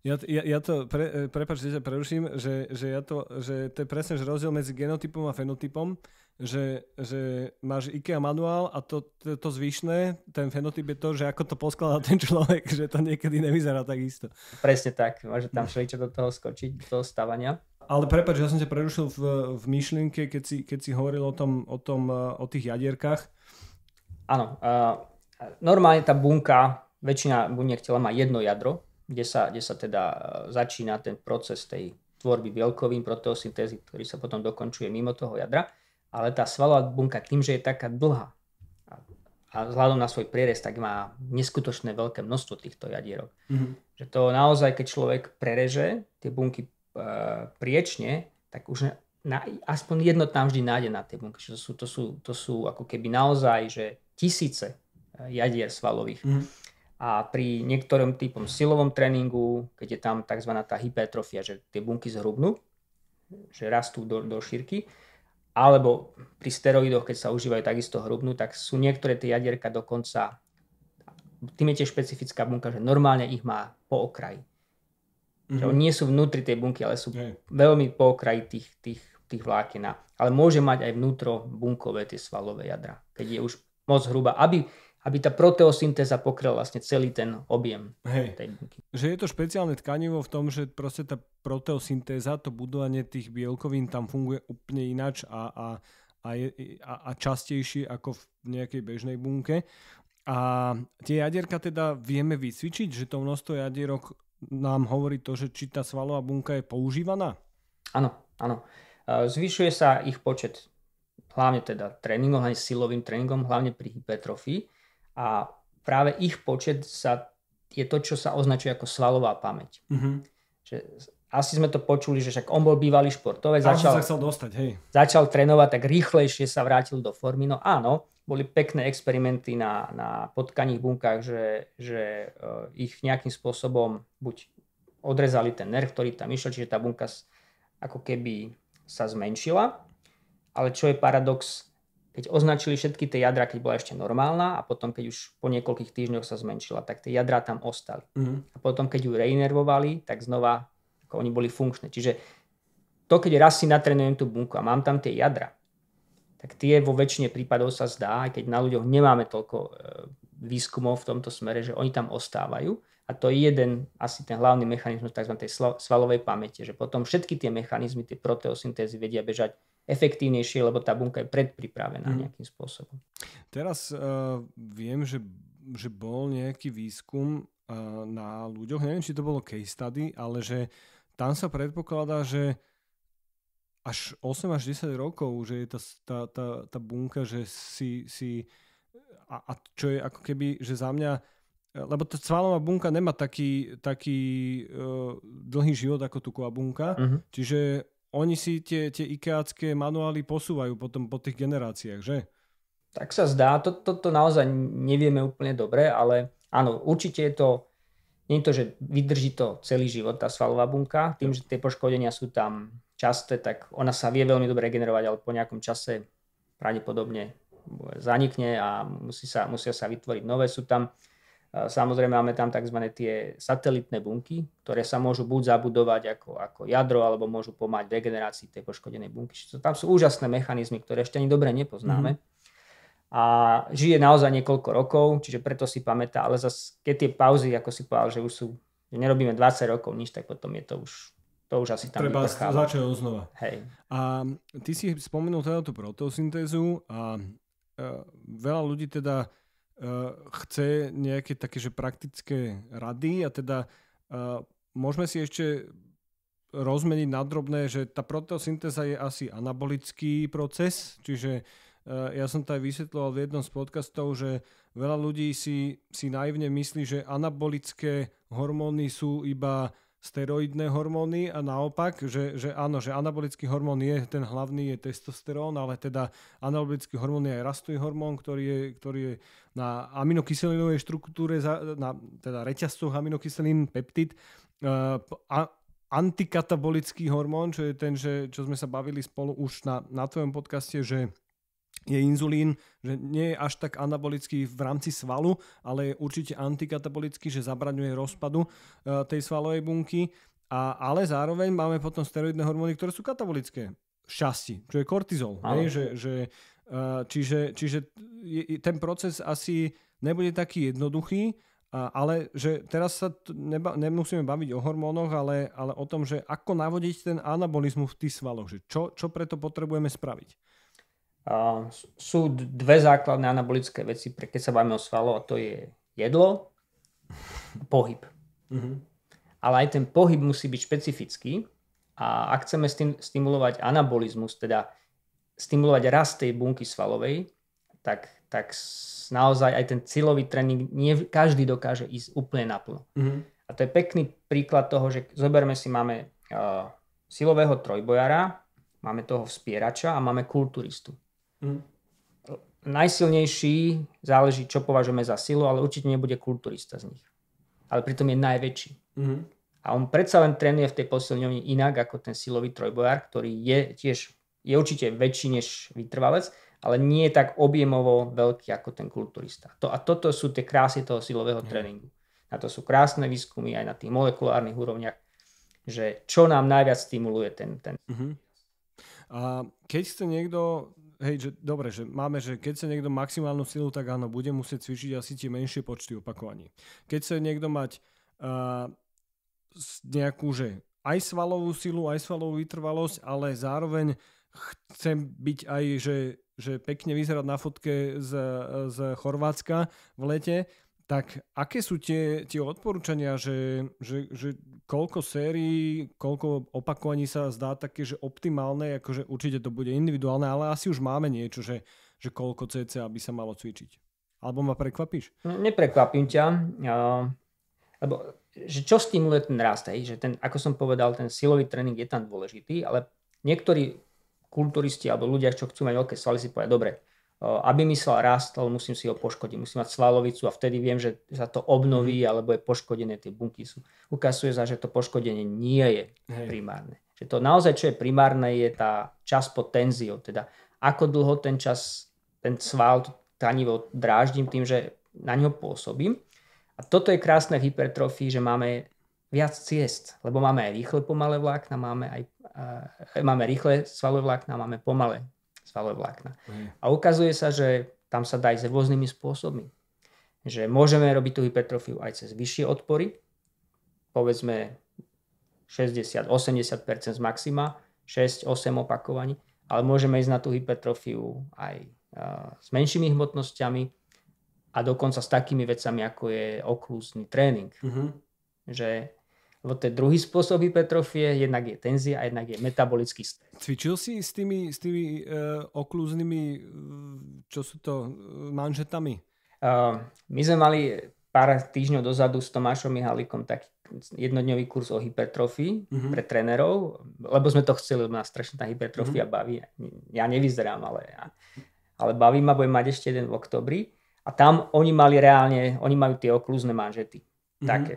A: Ja, ja, ja to, pre, e, prepáčte, že ťa preruším, že, že, ja to, že to je presne že rozdiel medzi genotypom a fenotypom, že, že máš IKEA manuál a to, to, to zvyšné, ten fenotyp je to, že ako to poskladá ten človek, že to niekedy nevyzerá tak isto. Presne
B: tak, môže tam všeličo do toho skočiť, do toho stávania.
A: Ale prepáč, ja som ťa prerušil v, v myšlienke, keď si, keď si hovoril o, tom, o, tom, eh, o tých jadierkách.
B: Áno. Uh, normálne tá bunka, väčšina buniek tela má jedno jadro, kde sa, kde sa teda eh, začína ten proces tej tvorby bielkovým proteosyntézy, ktorý sa potom dokončuje mimo toho jadra. Ale tá svalová bunka tým, že je taká dlhá a vzhľadom na svoj prierez, tak má neskutočné veľké množstvo týchto jadierok. Mm-hmm. Že to naozaj, keď človek prereže tie bunky E, priečne, tak už na, aspoň jedno tam vždy nájde na tej bunke. To sú, to, sú, to sú ako keby naozaj že tisíce e, jadier svalových. Mm. A pri niektorom typom silovom tréningu, keď je tam tzv. tá hypertrofia, že tie bunky zhrubnú, že rastú do, do šírky, alebo pri steroidoch, keď sa užívajú takisto hrubnú, tak sú niektoré tie jadierka dokonca, tým je tiež špecifická bunka, že normálne ich má po okraji. Mm-hmm. Že mhm. oni nie sú vnútri tej bunky, ale sú Jej. veľmi po okraji tých, tých, tých vlákien. Ale môže mať aj vnútro bunkové tie svalové jadra, keď je už moc hruba, aby, aby tá proteosyntéza pokryla vlastne celý ten objem
A: Hej. tej bunky. Že je to špeciálne tkanivo v tom, že proste tá proteosyntéza, to budovanie tých bielkovín tam funguje úplne inač a, a, a, je, a, a častejšie ako v nejakej bežnej bunke. A tie jadierka teda vieme vycvičiť, že to množstvo jadierok nám hovorí to, že či tá svalová bunka je používaná? Áno, áno. Zvyšuje
B: sa ich počet, hlavne teda tréningom, hlavne silovým tréningom, hlavne pri hypertrofii a práve ich počet sa, je to, čo sa označuje ako svalová pamäť. Mm-hmm. Že asi sme to počuli, že však on bol bývalý športovec, začal, sa chcel dostať, hej. začal trénovať, tak rýchlejšie sa vrátil do formy. No áno, boli pekné experimenty na, na potkaných bunkách, že, že eh, ich nejakým spôsobom buď odrezali ten nerv, ktorý tam išiel, čiže tá bunka ako keby sa zmenšila. Ale čo je paradox, keď označili všetky tie jadra, keď bola ešte normálna a potom, keď už po niekoľkých týždňoch sa zmenšila, tak tie jadra tam ostali. Mm. A potom, keď ju reinervovali, tak znova ako oni boli funkčné. Čiže to, keď raz si natrenujem tú bunku a mám tam tie jadra, tak tie vo väčšine prípadov sa zdá, aj keď na ľuďoch nemáme toľko e, výskumov v tomto smere, že oni tam ostávajú. A to je jeden, asi ten hlavný mechanizmus tzv. svalovej pamäte, že potom všetky tie mechanizmy, tie proteosyntézy vedia bežať efektívnejšie, lebo tá bunka je predpripravená mm. nejakým spôsobom.
A: Teraz uh, viem, že, že bol nejaký výskum uh, na ľuďoch, neviem, či to bolo case study, ale že tam sa predpokladá, že až 8 až 10 rokov, že je tá, tá, tá, tá bunka, že si, si a, a čo je ako keby, že za mňa lebo tá cvalová bunka nemá taký, taký uh, dlhý život ako tuková bunka, uh-huh. čiže oni si tie, tie ikeácké manuály posúvajú potom po tých generáciách, že? Tak sa zdá, toto to, to naozaj
B: nevieme úplne dobre, ale áno, určite je to, nie je to, že vydrží to celý život tá svalová bunka, tým, že tie poškodenia sú tam časté, tak ona sa vie veľmi dobre regenerovať, ale po nejakom čase pravdepodobne zanikne a musí sa, musia sa vytvoriť nové. Sú tam, eh, samozrejme máme tam tzv. tie satelitné bunky, ktoré sa môžu buď zabudovať ako, ako jadro, alebo môžu pomáhať v regenerácii tej poškodenej bunky. Čiže tam sú úžasné mechanizmy, ktoré ešte ani dobre nepoznáme. Mm-hmm a žije naozaj niekoľko rokov, čiže preto si pamätá, ale zase keď tie pauzy, ako si povedal, že už sú, že nerobíme 20 rokov nič, tak potom je to už to už asi tam Treba vyprcháva. začať znova. Hej.
A: A ty si spomenul teda tú proteosyntézu a e, veľa ľudí teda e, chce nejaké také, že praktické rady a teda e, môžeme si ešte rozmeniť na drobné, že tá proteosyntéza je asi anabolický proces, čiže e, ja som to aj vysvetloval v jednom z podcastov, že veľa ľudí si, si naivne myslí, že anabolické hormóny sú iba steroidné hormóny a naopak, že, že áno, že anabolický hormón je ten hlavný, je testosterón, ale teda anabolický hormón je aj rastový hormón, ktorý je, ktorý je na aminokyselinovej štruktúre, na teda reťazcoch aminokyselín, peptid, uh, a, antikatabolický hormón, čo je ten, že, čo sme sa bavili spolu už na, na tvojom podcaste, že je inzulín, že nie je až tak anabolický v rámci svalu, ale je určite antikatabolický, že zabraňuje rozpadu e, tej svalovej bunky. A, ale zároveň máme potom steroidné hormóny, ktoré sú katabolické šťastí, čo je kortizol. Ne? Že, že, e, čiže čiže ten proces asi nebude taký jednoduchý, ale že teraz sa neba, nemusíme baviť o hormónoch, ale, ale o tom, že ako navodiť ten anabolizmus v tých svaloch, že čo, čo preto potrebujeme spraviť
B: sú dve základné anabolické veci, pre keď sa bavíme o svalo, a to je jedlo a pohyb. Mm-hmm. Ale aj ten pohyb musí byť špecifický a ak chceme stimulovať anabolizmus, teda stimulovať rast tej bunky svalovej, tak, tak naozaj aj ten cílový tréning nie každý dokáže ísť úplne naplno. Mm-hmm. A to je pekný príklad toho, že zoberme si, máme uh, silového trojbojara, máme toho vspierača a máme kulturistu najsilnejší, záleží čo považujeme za silu, ale určite nebude kulturista z nich. Ale pritom je najväčší. Mm-hmm. A on predsa len trénuje v tej posilňovni inak ako ten silový trojbojár, ktorý je tiež, je určite väčší než vytrvalec, ale nie je tak objemovo veľký ako ten kulturista. To, a toto sú tie krásy toho silového mm-hmm. tréningu. Na to sú krásne výskumy aj na tých molekulárnych úrovniach,
A: že čo nám najviac stimuluje ten. ten. Mm-hmm. A keď chce niekto hej, že dobre, že máme, že keď sa niekto maximálnu silu, tak áno, bude musieť cvičiť asi tie menšie počty opakovaní. Keď sa niekto mať uh, nejakú, že aj svalovú silu, aj svalovú vytrvalosť, ale zároveň chcem byť aj, že, že pekne vyzerať na fotke z, z Chorvátska v lete, tak aké sú tie, tie odporúčania, že, že, že koľko sérií, koľko opakovaní sa zdá také, že optimálne, akože určite to bude individuálne, ale asi už máme niečo, že, že koľko CC by sa malo cvičiť. Alebo ma prekvapíš? No, neprekvapím ťa, lebo že čo stimuluje ten rast, hej?
B: že ten, ako som povedal, ten silový tréning je tam dôležitý, ale niektorí kulturisti alebo ľudia, čo chcú mať veľké svaly, si povedia, dobre, aby sval rástol, musím si ho poškodiť, musím mať svalovicu a vtedy viem, že sa to obnoví mhm. alebo je poškodené, tie bunky sú. Ukazuje sa, že to poškodenie nie je Hej. primárne. Že to naozaj, čo je primárne, je tá čas pod tenziou, teda ako dlho ten čas, ten sval, tanivo dráždim tým, že na ňo pôsobím. A toto je krásne v hypertrofii, že máme viac ciest, lebo máme aj rýchle pomalé vlákna, máme aj máme rýchle svalové vlákna, máme pomalé svalové vlákna. Mm. A ukazuje sa, že tam sa dá ísť rôznymi spôsobmi. Že môžeme robiť tú hypertrofiu aj cez vyššie odpory, povedzme 60-80% z maxima, 6-8 opakovaní, ale môžeme ísť na tú hypertrofiu aj s menšími hmotnosťami a dokonca s takými vecami, ako je oklusný tréning. Mm-hmm. Že lebo to je druhý spôsob hypertrofie, jednak je tenzia a jednak je metabolický stres.
A: Cvičil si s tými, s tými uh, e, oklúznymi, e, čo sú to, e, manžetami? Uh,
B: my sme mali pár týždňov dozadu s Tomášom Mihalikom taký jednodňový kurz o hypertrofii uh-huh. pre trénerov, lebo sme to chceli, lebo nás strašne tá hypertrofia uh-huh. baví. Ja nevyzerám, ale, ja, ale baví ma, budem mať ešte jeden v oktobri. A tam oni mali reálne, oni majú tie oklúzne manžety. Mm-hmm. Také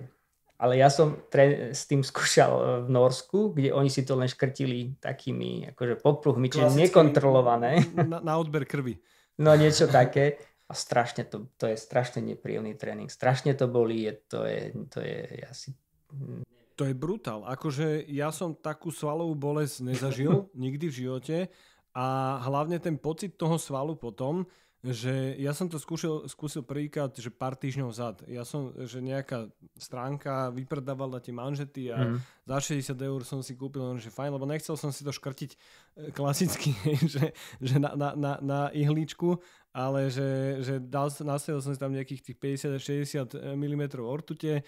B: ale ja som tre- s tým skúšal e, v Norsku, kde oni si to len škrtili takými akože popruhmi, čiže nekontrolované. Na, na odber krvi. No niečo také. A strašne to, to je strašne
A: nepríjemný tréning. Strašne to
B: boli, je, to je, to je, ja si...
A: To je brutál. Akože ja som takú svalovú bolesť nezažil nikdy v živote a hlavne ten pocit toho svalu potom, že ja som to skúšil, skúsil prvýkrát, že pár týždňov zad. Ja som, že nejaká stránka vypredávala tie manžety a mm. za 60 eur som si kúpil len, no, že fajn, lebo nechcel som si to škrtiť e, klasicky, že, že na, na, na, na ihličku, ale že, že dal, nastavil som si tam nejakých tých 50-60 e, mm ortute, e,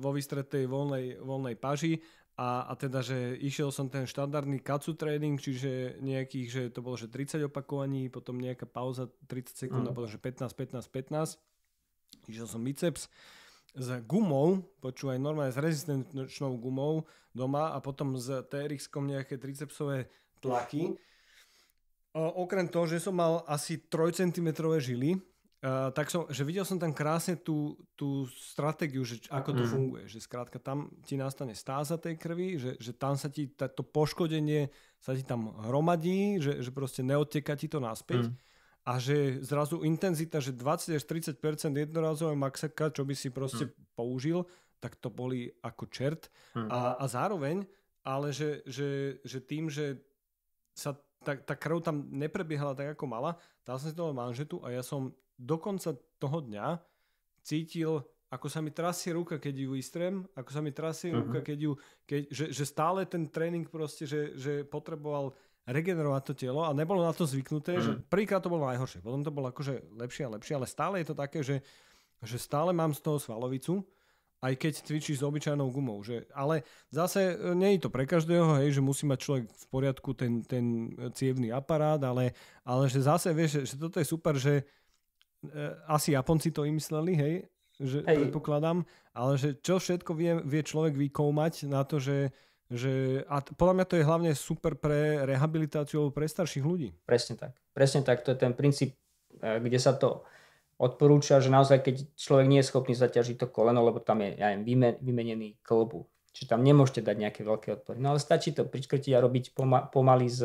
A: vo vystretej voľnej, voľnej paži a, a teda, že išiel som ten štandardný kacu trading, čiže nejakých, že to bolo, že 30 opakovaní, potom nejaká pauza 30 sekúnd mm. a potom, že 15, 15, 15. Išiel som biceps s gumou, počúvaj, normálne s rezistenčnou gumou doma a potom s trx nejaké tricepsové tlaky. O, okrem toho, že som mal asi 3 cm žily, Uh, tak som, že videl som tam krásne tú, tú stratégiu, že ako to mm. funguje. Že skrátka tam ti nastane stáza tej krvi, že, že tam sa ti tá, to poškodenie sa ti tam hromadí, že, že proste neodteka ti to naspäť. Mm. A že zrazu intenzita, že 20 až 30 jednorazového maxaka, čo by si proste mm. použil, tak to boli ako čert. Mm. A, a zároveň, ale že, že, že tým, že sa tá, tá krv tam neprebiehala tak, ako mala. Dal som si to manžetu a ja som do konca toho dňa cítil, ako sa mi trasie ruka, keď ju istrem, ako sa mi trasie uh-huh. ruka, keď ju, keď, že, že stále ten tréning proste, že, že potreboval regenerovať to telo a nebolo na to zvyknuté, uh-huh. že mhm. prvýkrát to bolo najhoršie, potom to bolo akože lepšie a lepšie, ale stále je to také, že, že stále mám z toho svalovicu, aj keď cvičí s obyčajnou gumou. Že, ale zase e, nie je to pre každého, hej, že musí mať človek v poriadku ten, ten e, cievný aparát, ale, ale že zase vieš, že, že toto je super, že, E, asi Japonci to vymysleli, hej, že hej. predpokladám, ale že čo všetko vie, vie človek vykoumať na to, že, že a podľa mňa to je hlavne super pre rehabilitáciu pre starších ľudí.
B: Presne tak. Presne tak, to je ten princíp, e, kde sa to odporúča, že naozaj, keď človek nie je schopný zaťažiť to koleno, lebo tam je ja vymenený klobu, čiže tam nemôžete dať nejaké veľké odpory. No ale stačí to pričkrtiť a robiť pomaly s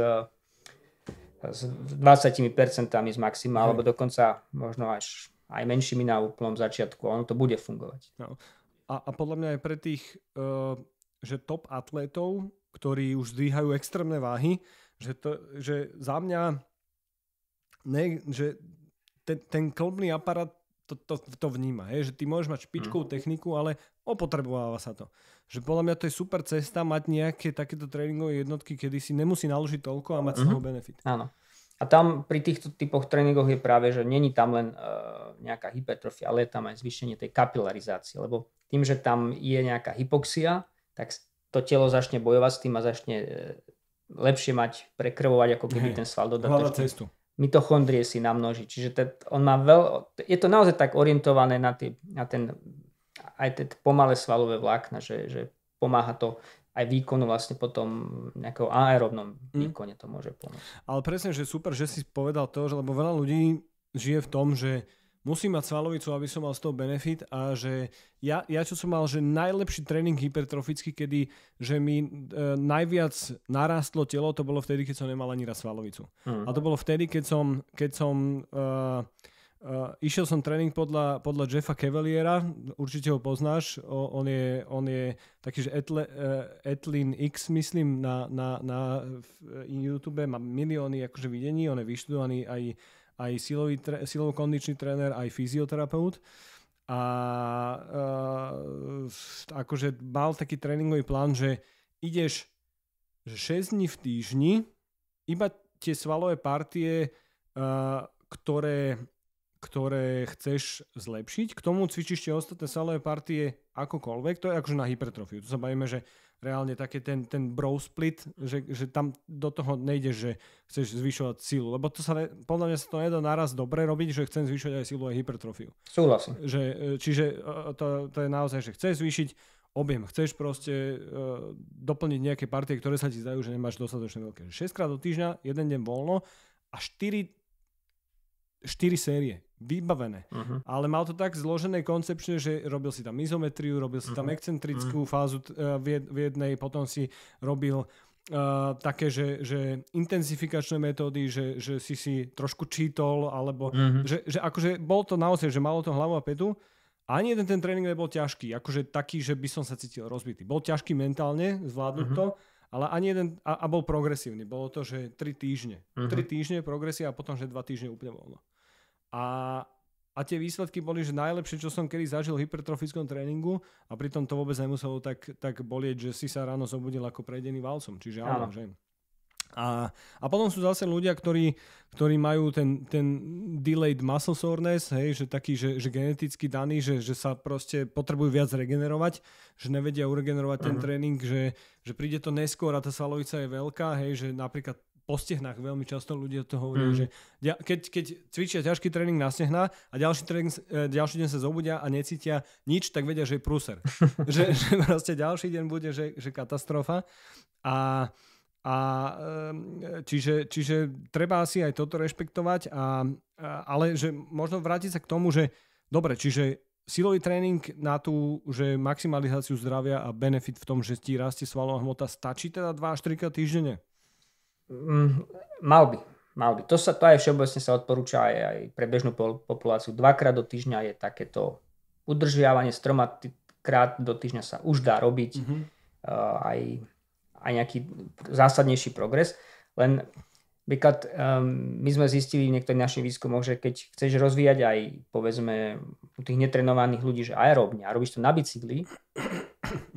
B: s 20% z maxima, alebo dokonca možno až aj menšími na úplnom začiatku. Ono to bude fungovať.
A: No. A, a podľa mňa aj pre tých, uh, že top atlétov, ktorí už zdvíhajú extrémne váhy, že, to, že za mňa ne, že ten, ten klbný aparát to, to, to vníma, je, že ty môžeš mať špičkovú mm. techniku, ale opotrebováva sa to. Že podľa mňa to je super cesta mať nejaké takéto tréningové jednotky, kedy si nemusí naložiť toľko a mať mm-hmm. z toho mhm. benefit. Áno.
B: A tam pri týchto typoch tréningoch je práve, že není tam len uh, nejaká hypertrofia, ale je tam aj zvýšenie tej kapilarizácie, lebo tým, že tam je nejaká hypoxia, tak to telo začne bojovať s tým a začne uh, lepšie mať, prekrvovať ako keby Hej, ten sval dodatočne. cestu mitochondrie si namnoží. Čiže ten, on má veľ... je to naozaj tak orientované na, tý, na ten aj tie pomalé svalové vlákna, že, že pomáha to aj výkonu vlastne potom nejakého aerobnom mhm. výkone to môže pomôcť.
A: Ale presne, že super, že si povedal to, že lebo veľa ľudí žije v tom, že musím mať svalovicu, aby som mal z toho benefit a že ja, ja čo som mal, že najlepší tréning hypertrofický, kedy že mi e, najviac narastlo telo, to bolo vtedy, keď som nemal ani raz svalovicu. Mm. A to bolo vtedy, keď som, keď som e, Uh, išiel som tréning podľa, podľa Jeffa Cavaliera, určite ho poznáš, o, on, je, on je taký, že etle, uh, Etlin X, myslím, na, na, na e, YouTube, má milióny akože videní, on je vyštudovaný aj aj silový, silový kondičný tréner, aj fyzioterapeut. A uh, akože mal taký tréningový plán, že ideš že 6 dní v týždni, iba tie svalové partie, uh, ktoré, ktoré chceš zlepšiť, k tomu cvičíš tie ostatné svalové partie akokoľvek, to je akože na hypertrofiu. Tu sa bavíme, že reálne také ten, ten bro split, že, že tam do toho nejde, že chceš zvyšovať silu, lebo to sa ne, podľa mňa sa to nedá naraz dobre robiť, že chcem zvyšovať aj silu aj hypertrofiu. Súhlasím. Že, e, čiže e, to, to je naozaj, že chceš zvýšiť objem, chceš proste uh, doplniť nejaké partie, ktoré sa ti zdajú, že nemáš dostatočne veľké. 6 krát do týždňa, jeden deň voľno a 4, 4 série vybavené. Uh-huh. Ale mal to tak zložené koncepčne, že robil si tam izometriu, robil si uh-huh. tam mhm. excentrickú uh-huh. fázu t- eh, v, jed, v jednej, potom si robil Uh, také, že, že intenzifikačné metódy, že, že si si trošku čítol, alebo mm-hmm. že, že akože bol to naozaj, že malo to hlavu a petu. Ani jeden ten tréning nebol ťažký, akože taký, že by som sa cítil rozbitý. Bol ťažký mentálne, zvládnuť mm-hmm. to, ale ani jeden, a, a bol progresívny. Bolo to, že tri týždne. Mm-hmm. Tri týždne progresia a potom, že dva týždne úplne voľno. A, a tie výsledky boli, že najlepšie, čo som kedy zažil v hypertrofickom tréningu a pritom to vôbec nemuselo tak, tak bolieť, že si sa ráno zobudil ako prejdený valcom. Čiže áno, že... A, a potom sú zase ľudia, ktorí, ktorí majú ten, ten delayed muscle soreness, hej, že taký, že, že geneticky daný, že, že sa proste potrebujú viac regenerovať, že nevedia uregenerovať uh-huh. ten mhm. tréning, že, že príde to neskôr a tá svalovica je veľká, hej, že napríklad po stehnách veľmi často ľudia to hovoria, mm. že keď, keď cvičia ťažký tréning na stehná a ďalší, tréning, e, ďalší deň sa zobudia a necítia nič, tak vedia, že je prúser. že, že proste ďalší deň bude, že, že katastrofa. A, a čiže, čiže treba asi aj toto rešpektovať, a, a, ale že možno vrátiť sa k tomu, že dobre, čiže silový tréning na tú, že maximalizáciu zdravia a benefit v tom, že ti rastie svalová hmota, stačí teda 2 až 3 týždenne? Mm, mal by.
B: Mal by. To, sa, to aj všeobecne sa odporúča aj, aj pre bežnú populáciu. Dvakrát do týždňa je takéto udržiavanie, stroma t- krát do týždňa sa už dá robiť mm-hmm. uh, aj, aj nejaký zásadnejší progres. Len Výklad, um, ehm, my sme zistili v niektorých našich výskumoch, že keď chceš rozvíjať aj povedzme u tých netrenovaných ľudí, že aerobne a robíš to na bicykli,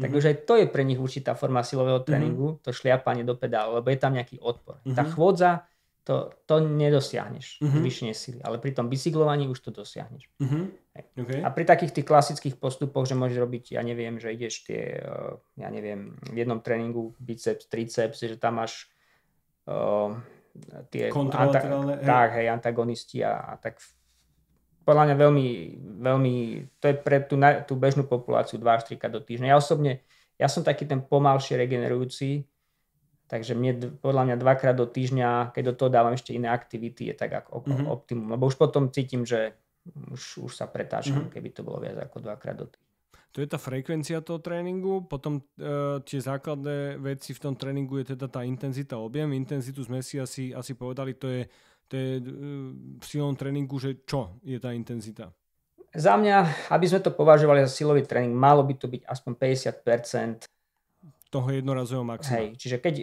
B: tak už aj to je pre nich určitá forma silového mhm. tréningu, to šliapanie do pedálu, lebo je tam nejaký odpor. Tá mhm. chôdza, to, to nedosiahneš mm-hmm. vyššie sily, ale pri tom bicyklovaní už to dosiahneš. Mm-hmm. Okay. A pri takých tých klasických postupoch, že môžeš robiť, ja neviem, že ideš tie, eh, ja neviem, v jednom tréningu biceps, triceps, že tam máš uh, tie anta- hej. tak, hej, antagonisti a, a tak v podľa mňa veľmi, veľmi, to je pre tú, tú bežnú populáciu 2 až 3 do týždňa. Ja osobne, ja som taký ten pomalšie regenerujúci, takže mne podľa mňa dvakrát do týždňa, keď do toho dávam ešte iné aktivity, je tak ako mm-hmm. optimum. Lebo už potom cítim, že už, už sa pretáčam, mm-hmm. keby to bolo viac ako dvakrát do týždňa.
A: To je tá frekvencia toho tréningu, potom e, tie základné veci v tom tréningu je teda tá intenzita, objem. Intenzitu sme si asi, asi povedali, to je to je e, v silnom tréningu, že čo je tá intenzita? Za
B: mňa, aby sme to považovali za silový tréning, malo by to byť aspoň 50% toho jednorazového maxima. Hej, čiže keď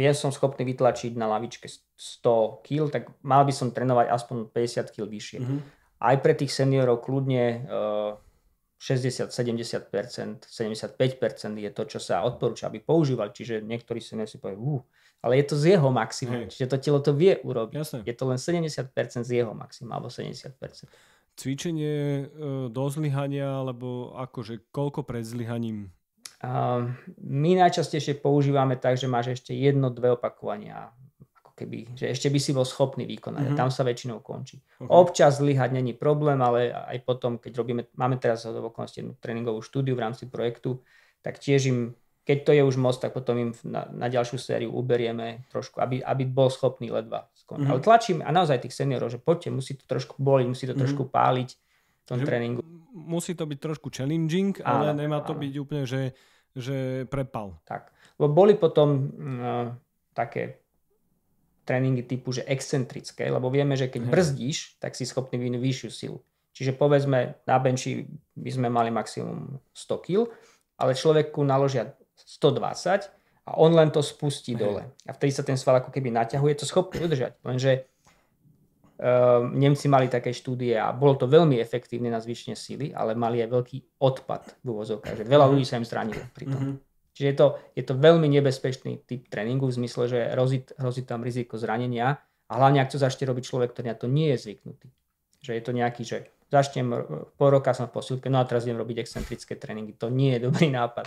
B: ja som schopný vytlačiť na lavičke 100 kg, tak mal by som trénovať aspoň 50 kg vyššie. Mm-hmm. Aj pre tých seniorov kľudne uh, 60-70%, 75% je to, čo sa odporúča, aby používal. Čiže niektorí si nesú povedia, uh, ale je to z jeho maximum. Hej. Čiže to telo to vie urobiť. Jasne. Je to len 70% z jeho maxima, alebo 70%. Cvičenie e, do zlyhania, alebo akože koľko pred zlyhaním? Uh, my najčastejšie používame tak, že máš ešte jedno, dve opakovania keby, že ešte by si bol schopný vykonať. Mm-hmm. tam sa väčšinou končí. Okay. Občas zlyhať není problém, ale aj potom, keď robíme, máme teraz do okolnosti tréningovú štúdiu v rámci projektu, tak tiež im, keď to je už moc, tak potom im na, na ďalšiu sériu uberieme trošku, aby, aby bol schopný ledva skončiť. Mm-hmm. Ale
A: tlačím a naozaj tých seniorov, že poďte, musí to trošku boliť, musí to mm-hmm. trošku páliť v tom že tréningu. Musí to byť trošku challenging, ale áno, nemá to áno. byť úplne, že, že prepal. Tak. Bo boli potom... Uh, také tréningy typu, že
B: excentrické, lebo vieme, že keď mhm. brzdíš, tak si schopný vyvinúť vyššiu silu. Čiže povedzme, na benči by sme mali maximum 100 kg, ale človeku naložia 120 a on len to spustí mhm. dole. A vtedy sa ten sval ako keby naťahuje, to schopný udržať. Lenže um, Nemci mali také štúdie a bolo to veľmi efektívne na zvýšenie sily, ale mali aj veľký odpad v úvozovkách, že veľa mhm. ľudí sa im zranilo pri tom. Mm-hmm. Čiže je to, je to veľmi nebezpečný typ tréningu v zmysle, že hrozí, hrozí tam riziko zranenia a hlavne ak to začne robiť človek, ktorý na to nie je zvyknutý. Že je to nejaký, že začnem, e, po roka som v posilke, no a teraz idem robiť excentrické tréningy. To nie je dobrý
A: nápad.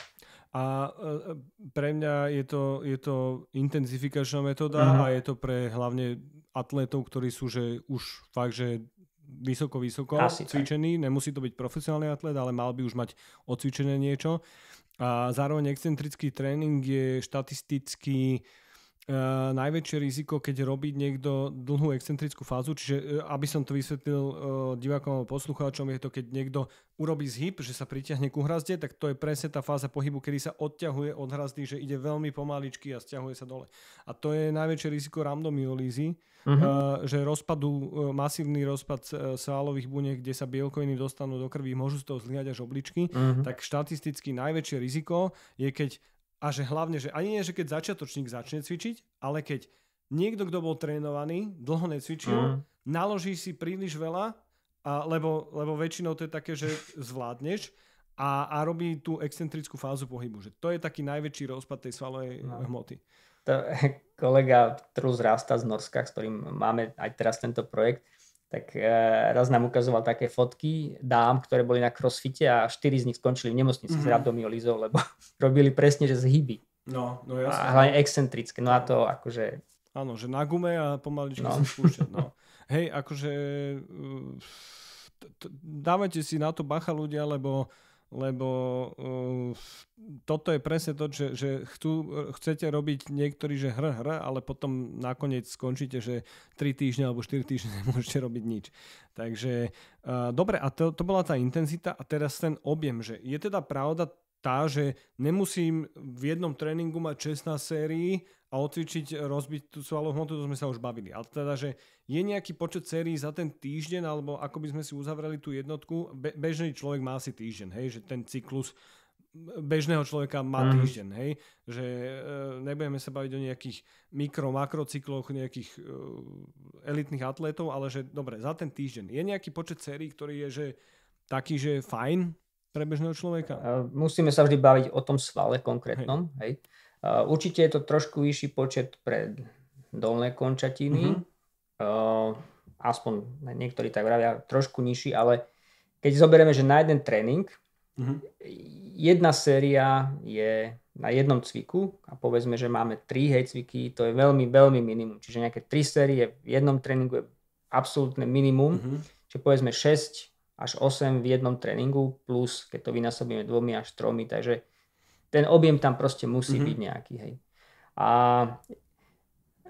A: A e, e, pre mňa je to, je to intenzifikačná metóda uh-huh. a je to pre hlavne atletov, ktorí sú že už fakt, že vysoko, vysoko Asi, cvičený. Tak. Nemusí to byť profesionálny atlet, ale mal by už mať odcvičené niečo. A zároveň excentrický tréning je štatisticky Uh, najväčšie riziko, keď robí niekto dlhú excentrickú fázu, čiže uh, aby som to vysvetlil uh, divákom alebo poslucháčom, je to, keď niekto urobí zhyb, že sa pritiahne ku hrazde, tak to je presne tá fáza pohybu, kedy sa odťahuje od hrazdy, že ide veľmi pomaličky a stiahuje sa dole. A to je najväčšie riziko randomiolízy, uh-huh. Mhm. E, že rozpadu, masívny rozpad sálových buniek, kde sa bielkoviny dostanú do krvi, môžu z toho zliať až obličky, uh-huh. tak štatisticky najväčšie riziko je, keď a že hlavne, že ani nie, že keď začiatočník začne cvičiť, ale keď niekto, kto bol trénovaný, dlho necvičil, mm. naloží si príliš veľa, a, lebo, lebo väčšinou to je také, že zvládneš a, a robí tú excentrickú fázu pohybu. Že to je taký najväčší rozpad tej svalovej no. hmoty.
B: To, kolega, Trus Rasta z Norska, s ktorým máme aj teraz tento projekt, tak e, raz nám ukazoval také fotky dám, ktoré boli na crossfite a štyri z nich skončili v nemocnici mm-hmm. s mhm. rabdomiolizou, lebo robili presne, že zhyby.
A: No, no jasne. A no. hlavne
B: excentrické, no a to akože...
A: Áno, že na gume a pomaličky no. sa spúšťať, no. Hej, akože e, dávajte si na to bacha ľudia, lebo lebo uh, toto je presne to, že, že chcú, chcete robiť niektorí, že hr, hr, ale potom nakoniec skončíte, že 3 týždne alebo 4 týždne nemôžete robiť nič. Takže uh, dobre, a to, to bola tá intenzita a teraz ten objem, že je teda pravda tá, že nemusím v jednom tréningu mať 16 sérií, a odcvičiť e, rozbiť tú svalovú hmotu, to sme sa už bavili. Ale teda, že je nejaký počet sérií za ten týždeň, alebo ako by sme si uzavreli tú jednotku, be- bežný človek má asi týždeň, hej, že ten cyklus bežného človeka má mhm. týždeň, hej? Že e, nebudeme sa baviť o nejakých mikro, makrocykloch nejakých e, elitných atlétov, ale že dobre, za ten týždeň je nejaký počet sérií, ktorý je že taký, že fajn pre bežného človeka? E,
B: musíme sa vždy baviť o tom svale konkrétnom, hej. hej? Eh, určite je to trošku vyšší počet pre dolné končatiny. Mm-hmm. Aspoň niektorí tak vravia trošku nižší, ale keď zoberieme, že na jeden tréning mm-hmm. jedna séria je na jednom cviku a povedzme, že máme tri hej cviky, to je veľmi, veľmi minimum. Čiže nejaké tri série v jednom tréningu je absolútne minimum. Mm-hmm. Čiže povedzme 6 až 8 v jednom tréningu plus, keď to vynásobíme dvomi až tromi, takže ten objem tam proste musí mm-hmm. byť nejaký. Hej. A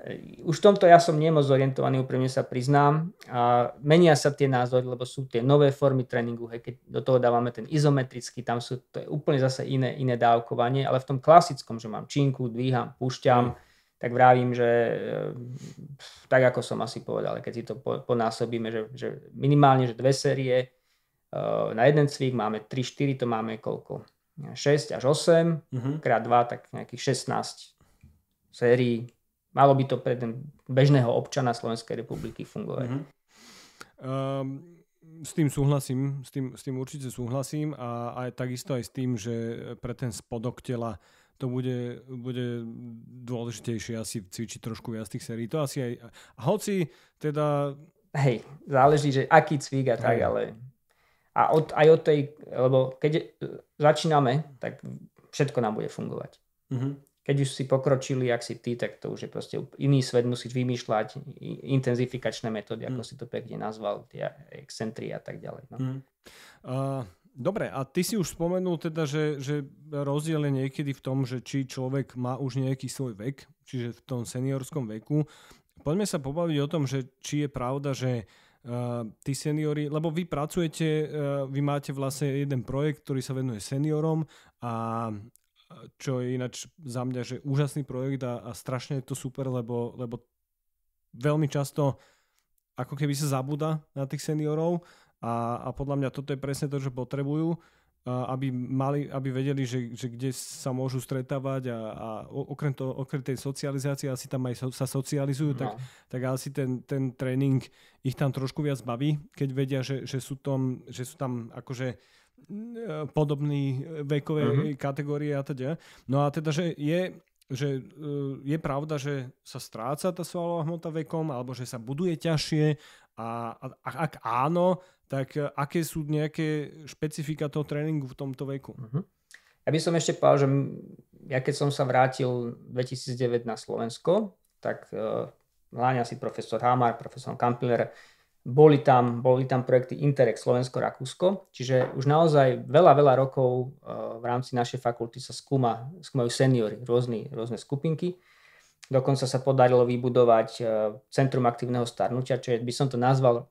B: e, už v tomto ja som nemoc orientovaný, úprimne sa priznám. A menia sa tie názory, lebo sú tie nové formy tréningu, hej, keď do toho dávame ten izometrický, tam sú, to je úplne zase iné, iné dávkovanie, ale v tom klasickom, že mám činku, dvíham, púšťam, mm. tak vravím, že e, tak ako som asi povedal, keď si to po, ponásobíme, že, že minimálne že dve série e, na jeden cvik máme 3-4, to máme koľko? 6 až 8, uh-huh. Mhm. krát 2, tak nejakých 16 sérií. Malo by to pre ten bežného občana Slovenskej
A: republiky fungovať. Uh-huh. Um, s tým súhlasím, s tým, s tým určite súhlasím a aj takisto aj s tým, že pre ten spodok tela to bude, bude dôležitejšie asi cvičiť trošku viac tých sérií. To asi aj... Hoci teda... Hej, záleží, že aký cvík a tak, Hej. ale a od, aj
B: od tej, lebo keď začíname, tak všetko nám bude fungovať. Mm-hmm. Keď už si pokročili, ak si ty, tak to už je proste iný svet, musíš vymýšľať intenzifikačné metódy, mm ako mhm. si to pekne nazval, tie excentry a tak ďalej. No. mm
A: Uh... Dobre, a ty si už spomenul teda, že, že rozdiel je niekedy v tom, že či človek má už nejaký svoj vek, čiže v tom seniorskom veku. Poďme sa pobaviť o tom, že či je pravda, že Ehm, tí seniory, lebo vy pracujete, ehm, vy máte vlastne jeden projekt, ktorý sa venuje seniorom a čo je ináč za mňa, že úžasný projekt a, a strašne je to super, lebo, lebo veľmi často ako keby sa zabúda na tých seniorov a, a podľa mňa toto je presne to, čo potrebujú aby, mali, aby vedeli, že, že kde sa môžu stretávať a, a okrem, to, okrem tej socializácie asi tam aj so, sa socializujú, no. tak, tak asi ten, ten tréning ich tam trošku viac baví, keď vedia, že, že, sú, tom, že sú tam akože mm, podobný e, vekovej uh-huh. Mhm. kategórie a teda. No a teda, že je že e, je pravda, že sa stráca tá svalová hmota vekom, alebo že sa buduje ťažšie a, a ak áno, tak e, aké sú nejaké špecifika toho tréningu v tomto veku? Uh-huh.
B: Ja by som ešte povedal, že ja keď som sa vrátil 2009 na Slovensko, tak uh, Láňa profesor Hamar, profesor Kampiller, boli tam, boli tam projekty Interreg Slovensko-Rakúsko, čiže už naozaj veľa, veľa rokov uh, v rámci našej fakulty sa skúma, skúmajú seniory, rôzny, rôzne skupinky. Dokonca sa podarilo vybudovať uh, Centrum aktívneho starnutia, čo je, by som to nazval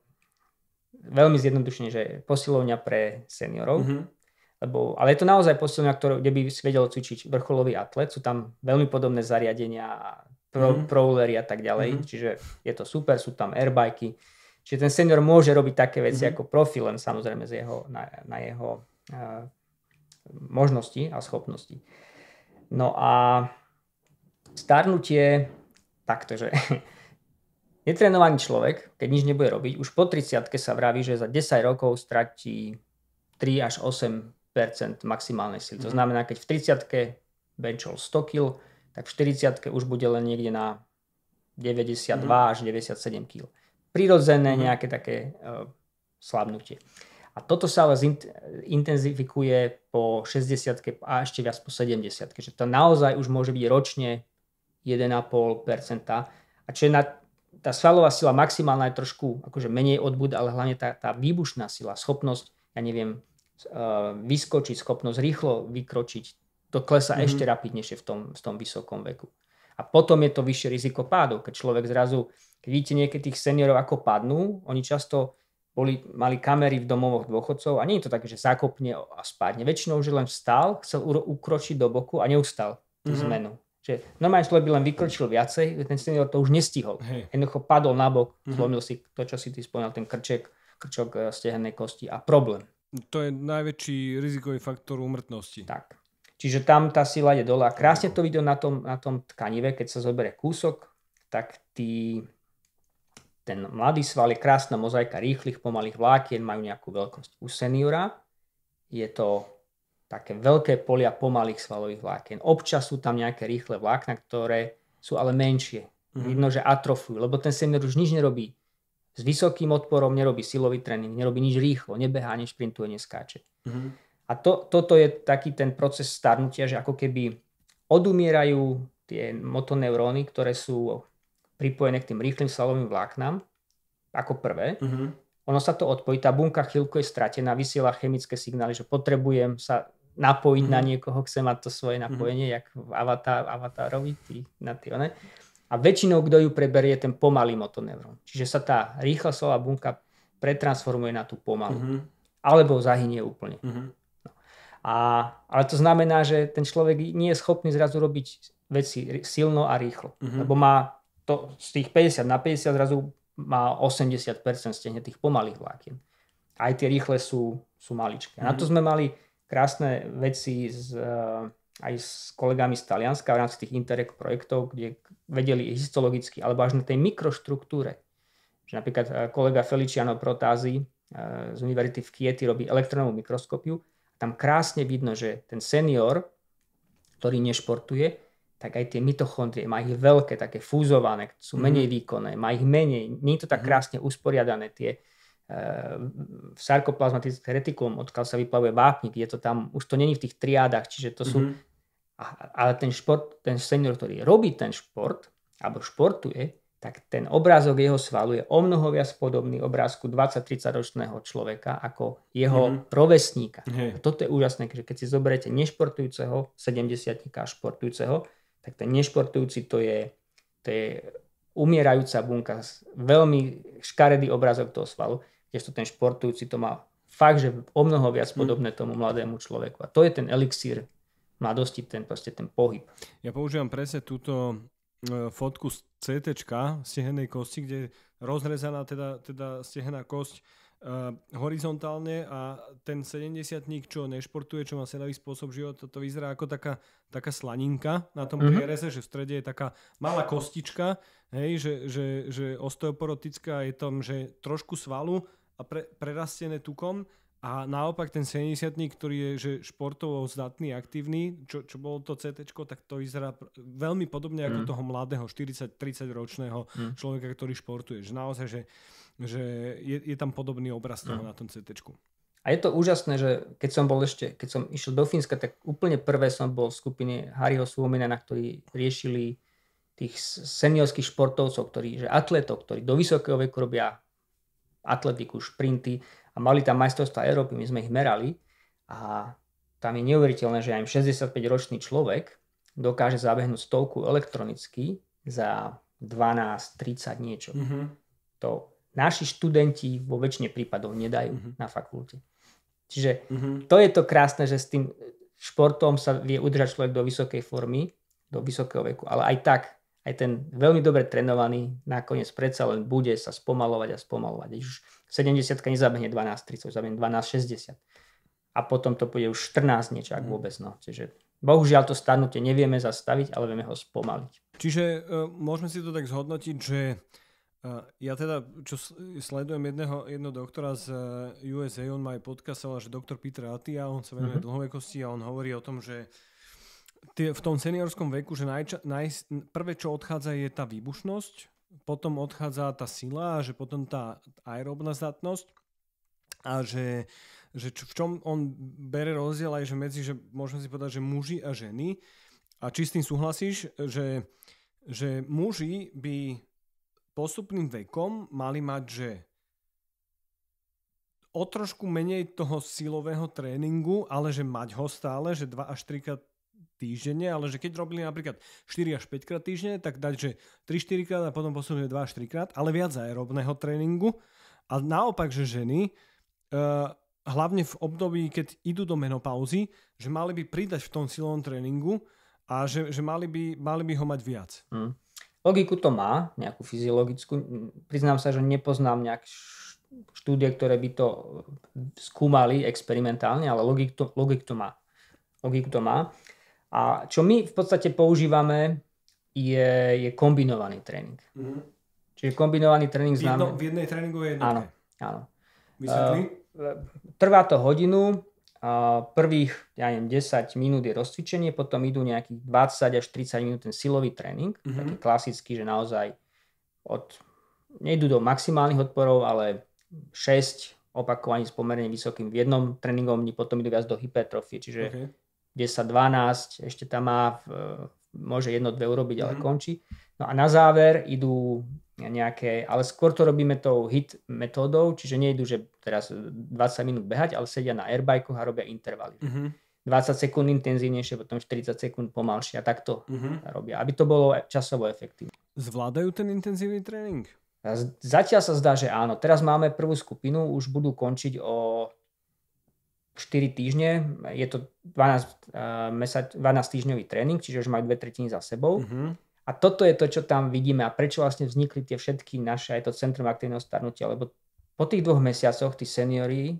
B: veľmi zjednodušne, že posilovňa pre seniorov. Mm-hmm. Lebo, ale je to naozaj posilňa, ktorú, kde by vedel cvičiť vrcholový atlet. Sú tam veľmi podobné zariadenia pro, mm-hmm. prowlery a tak ďalej. Mm-hmm. Čiže je to super, sú tam airbiky. Čiže ten senior môže robiť také veci mm-hmm. ako profil, len samozrejme z jeho, na, na jeho uh, možnosti a schopnosti. No a starnutie takto, že Netrenovaný človek, keď nič nebude robiť, už po 30 sa vraví, že za 10 rokov stratí 3 až 8 maximálnej sily. Mm. To mhm. znamená, keď v 30 benchol 100 kg, tak v 40 už bude len niekde na 92 mm. až 97 kg. Prirodzené mm. nejaké také uh, slabnutie. A toto sa ale intenzifikuje po 60 a ešte viac po 70 že to naozaj už môže byť ročne 1,5 A čo je na tá svalová sila maximálna je trošku akože menej odbud, ale hlavne tá, tá výbušná sila, schopnosť, ja neviem, e, vyskočiť, schopnosť rýchlo vykročiť, to klesa mm-hmm. ešte rapidnejšie v tom, v tom vysokom veku. A potom je to vyššie riziko pádov, keď človek zrazu, keď vidíte niekedy tých seniorov, ako padnú, oni často boli, mali kamery v domovoch dôchodcov a nie je to také, že zakopne a spadne. Väčšinou už len vstal, chcel ukročiť do boku a neustal tú mm-hmm. zmenu. Že normálne človek by len vykročil viacej, ten senior to už nestihol. Hey. Jednoducho padol nabok, mm-hmm. si to, čo si ty spomínal, ten krček, krčok e, stehennej kosti a problém.
A: To je najväčší rizikový faktor umrtnosti. Tak.
B: Čiže tam tá sila je dole. A krásne to videl na tom, na tom tkanive, keď sa zoberie kúsok, tak tí, ten mladý sval je krásna mozaika rýchlych, pomalých vlákien, majú nejakú veľkosť. U seniora je to také veľké polia pomalých svalových vlákien. Občas sú tam nejaké rýchle vlákna, ktoré sú ale menšie. Mm-hmm. Vidno, že atrofujú, lebo ten senior už nič nerobí. S vysokým odporom nerobí silový tréning, nerobí nič rýchlo, nebehá, nešprintuje, neskáče. Mm-hmm. A to, toto je taký ten proces starnutia, že ako keby odumierajú tie motoneuróny, ktoré sú pripojené k tým rýchlym svalovým vláknam, ako prvé. Mm-hmm. Ono sa to odpojí, tá bunka chvíľku je stratená, vysiela chemické signály, že potrebujem sa napojiť mm-hmm. na mhm. niekoho, chce mať to svoje mhm. napojenie, mm-hmm. jak v avatar, avatarovi, tý, na tý one. A väčšinou, kto ju preberie, ten pomalý motoneurón. Čiže sa tá rýchla slova bunka pretransformuje na tú pomalu. Mm-hmm. Alebo zahynie úplne. Mm-hmm. No. A, ale to znamená, že ten človek nie je schopný zrazu robiť veci silno a rýchlo. Mm-hmm. Lebo má to z tých 50 na 50 zrazu má 80% stehne tých pomalých vlákien. Aj tie rýchle sú, sú maličké. Mm-hmm. Na to mhm. sme mali krásne veci z, eh, aj s kolegami z Talianska v rámci tých Interreg projektov, kde vedeli histologicky, alebo až na tej mikroštruktúre. Že napríklad eh, kolega Feliciano Protázy eh, z Univerzity v Kieti robí elektronovú mikroskopiu. Tam krásne vidno, že ten senior, ktorý nešportuje, tak aj tie mitochondrie má ich veľké, také fúzované, sú mhm. menej výkonné, má ich menej, nie je to tak mhm. krásne usporiadané tie, v ehm, sarkoplazmatické retikulum, odkiaľ sa vyplavuje vápnik, je to tam, už to není v tých triádach, čiže to sú, mm-hmm. ale ten šport, ten senior, ktorý robí ten šport, alebo športuje, tak ten obrázok jeho svalu je o mnoho viac podobný obrázku 20-30 ročného človeka ako jeho mm-hmm. rovesníka. Hey. A toto je úžasné, že keď si zoberete nešportujúceho 70 a športujúceho, tak ten nešportujúci to je, to je umierajúca bunka, veľmi škaredý obrázok toho svalu kdežto ten športujúci to má fakt, že o mnoho viac mhm. podobné tomu mladému človeku. A to je ten elixír mladosti, ten, proste ten pohyb.
A: Ja používam presne túto e, fotku z CT stehenej kosti, kde je rozrezaná teda, teda stehená kosť uh, horizontálne a ten 70 čo nešportuje, čo má sedavý spôsob života, to vyzerá ako taká, taká slaninka na tom mm-hmm. priereze, že v strede je taká malá kostička, hej, že, že, že osteoporotická je tom, že trošku svalu a pre, prerastené tukom a naopak ten 70 ktorý je že športovo zdatný, aktívny, čo, čo bolo to CT, tak to vyzerá veľmi podobne ako mm. toho mladého 40-30 ročného mm. človeka, ktorý športuje. Že naozaj, že, že je, je tam podobný obraz toho mm. na tom CT.
B: A je to úžasné, že keď som bol ešte, keď som išiel do Fínska, tak úplne prvé som bol v skupine Harryho na ktorí riešili tých seniorských športovcov, ktorí, že atletov, ktorí do vysokého veku robia atletiku, šprinty a mali tam majstrovstvá Európy, my sme ich merali a tam je neuveriteľné, že aj 65-ročný človek dokáže zabehnúť stovku elektronicky za 12-30 niečo. Mm-hmm. To naši študenti vo väčšine prípadov nedajú mm-hmm. na fakulte. Čiže mm-hmm. to je to krásne, že s tým športom sa vie udržať človek do vysokej formy, do vysokého veku, ale aj tak aj ten veľmi dobre trénovaný nakoniec predsa len bude sa spomalovať a spomalovať. Keď už 70 nezabehne 12.30, zabehne 12.60. A potom to bude už 14 niečo, ak mm. vôbec. No. Čiže bohužiaľ to starnutie nevieme zastaviť, ale vieme ho spomaliť.
A: Čiže uh, môžeme si to tak zhodnotiť, že uh, ja teda, čo sledujem jedného, jedného doktora z e, USA, on má aj podcast, že doktor Peter Atia, on sa venuje uh-huh. dlhovekosti a on hovorí o tom, že uh, tie, v tom seniorskom veku, že najča, naj, prvé, čo odchádza, je tá výbušnosť, potom odchádza tá sila, a že potom tá aerobná zdatnosť a že, že čo, v čom on bere rozdiel aj že medzi, že môžeme si povedať, že muži a ženy a či s tým súhlasíš, že, že muži by postupným vekom mali mať, že o trošku menej toho silového tréningu, ale že mať ho stále, že 2 až 3 krát týždenne, ale že keď robili napríklad 4 až 5 krát týždenne, tak dať, že 3-4 krát a potom posunúť 2 až 3 krát, ale viac aerobného tréningu. A naopak, že ženy, eh, hlavne v období, keď idú do menopauzy, že mali by pridať v tom silovom tréningu a že, že mali, by, mali by ho mať viac.
B: Hmm. Logiku to má, nejakú fyziologickú. Priznám sa, že nepoznám nejaké štúdie, ktoré by to hm, skúmali experimentálne, ale logik to, logik to má. Logiku to má. A čo my v podstate používame, je, je kombinovaný tréning. Mm-hmm. Čiže kombinovaný tréning znamená... Jedno,
A: v jednej tréningovej jednotke. Áno,
B: áno. Uh, trvá to hodinu, uh, prvých, ja neviem, 10 minút je rozcvičenie, potom idú nejakých 20 až 30 minút ten silový tréning, mm-hmm. taký klasický, že naozaj od, nejdu do maximálnych odporov, ale 6 opakovaní s pomerne vysokým v jednom tréningom potom idú viac do hypertrofie, čiže okay 10-12, ešte tam má, môže jedno, dve urobiť, ale mm-hmm. končí. No a na záver idú nejaké, ale skôr to robíme tou hit metódou, čiže nejdu, že teraz 20 minút behať, ale sedia na airbike a robia intervaly. Mm-hmm. 20 sekúnd intenzívnejšie, potom 40 sekúnd pomalšie a takto mm-hmm. robia, aby to bolo časovo efektívne. Zvládajú ten intenzívny tréning? Zatiaľ sa zdá, že áno. Teraz máme prvú skupinu, už budú končiť o 4 týždne, je to 12, uh, mesa, 12 týždňový tréning, čiže už majú dve tretiny za sebou. Uh-huh. A toto je to, čo tam vidíme a prečo vlastne vznikli tie všetky naše, aj to Centrum aktívneho starnutia, lebo po tých dvoch mesiacoch tí seniori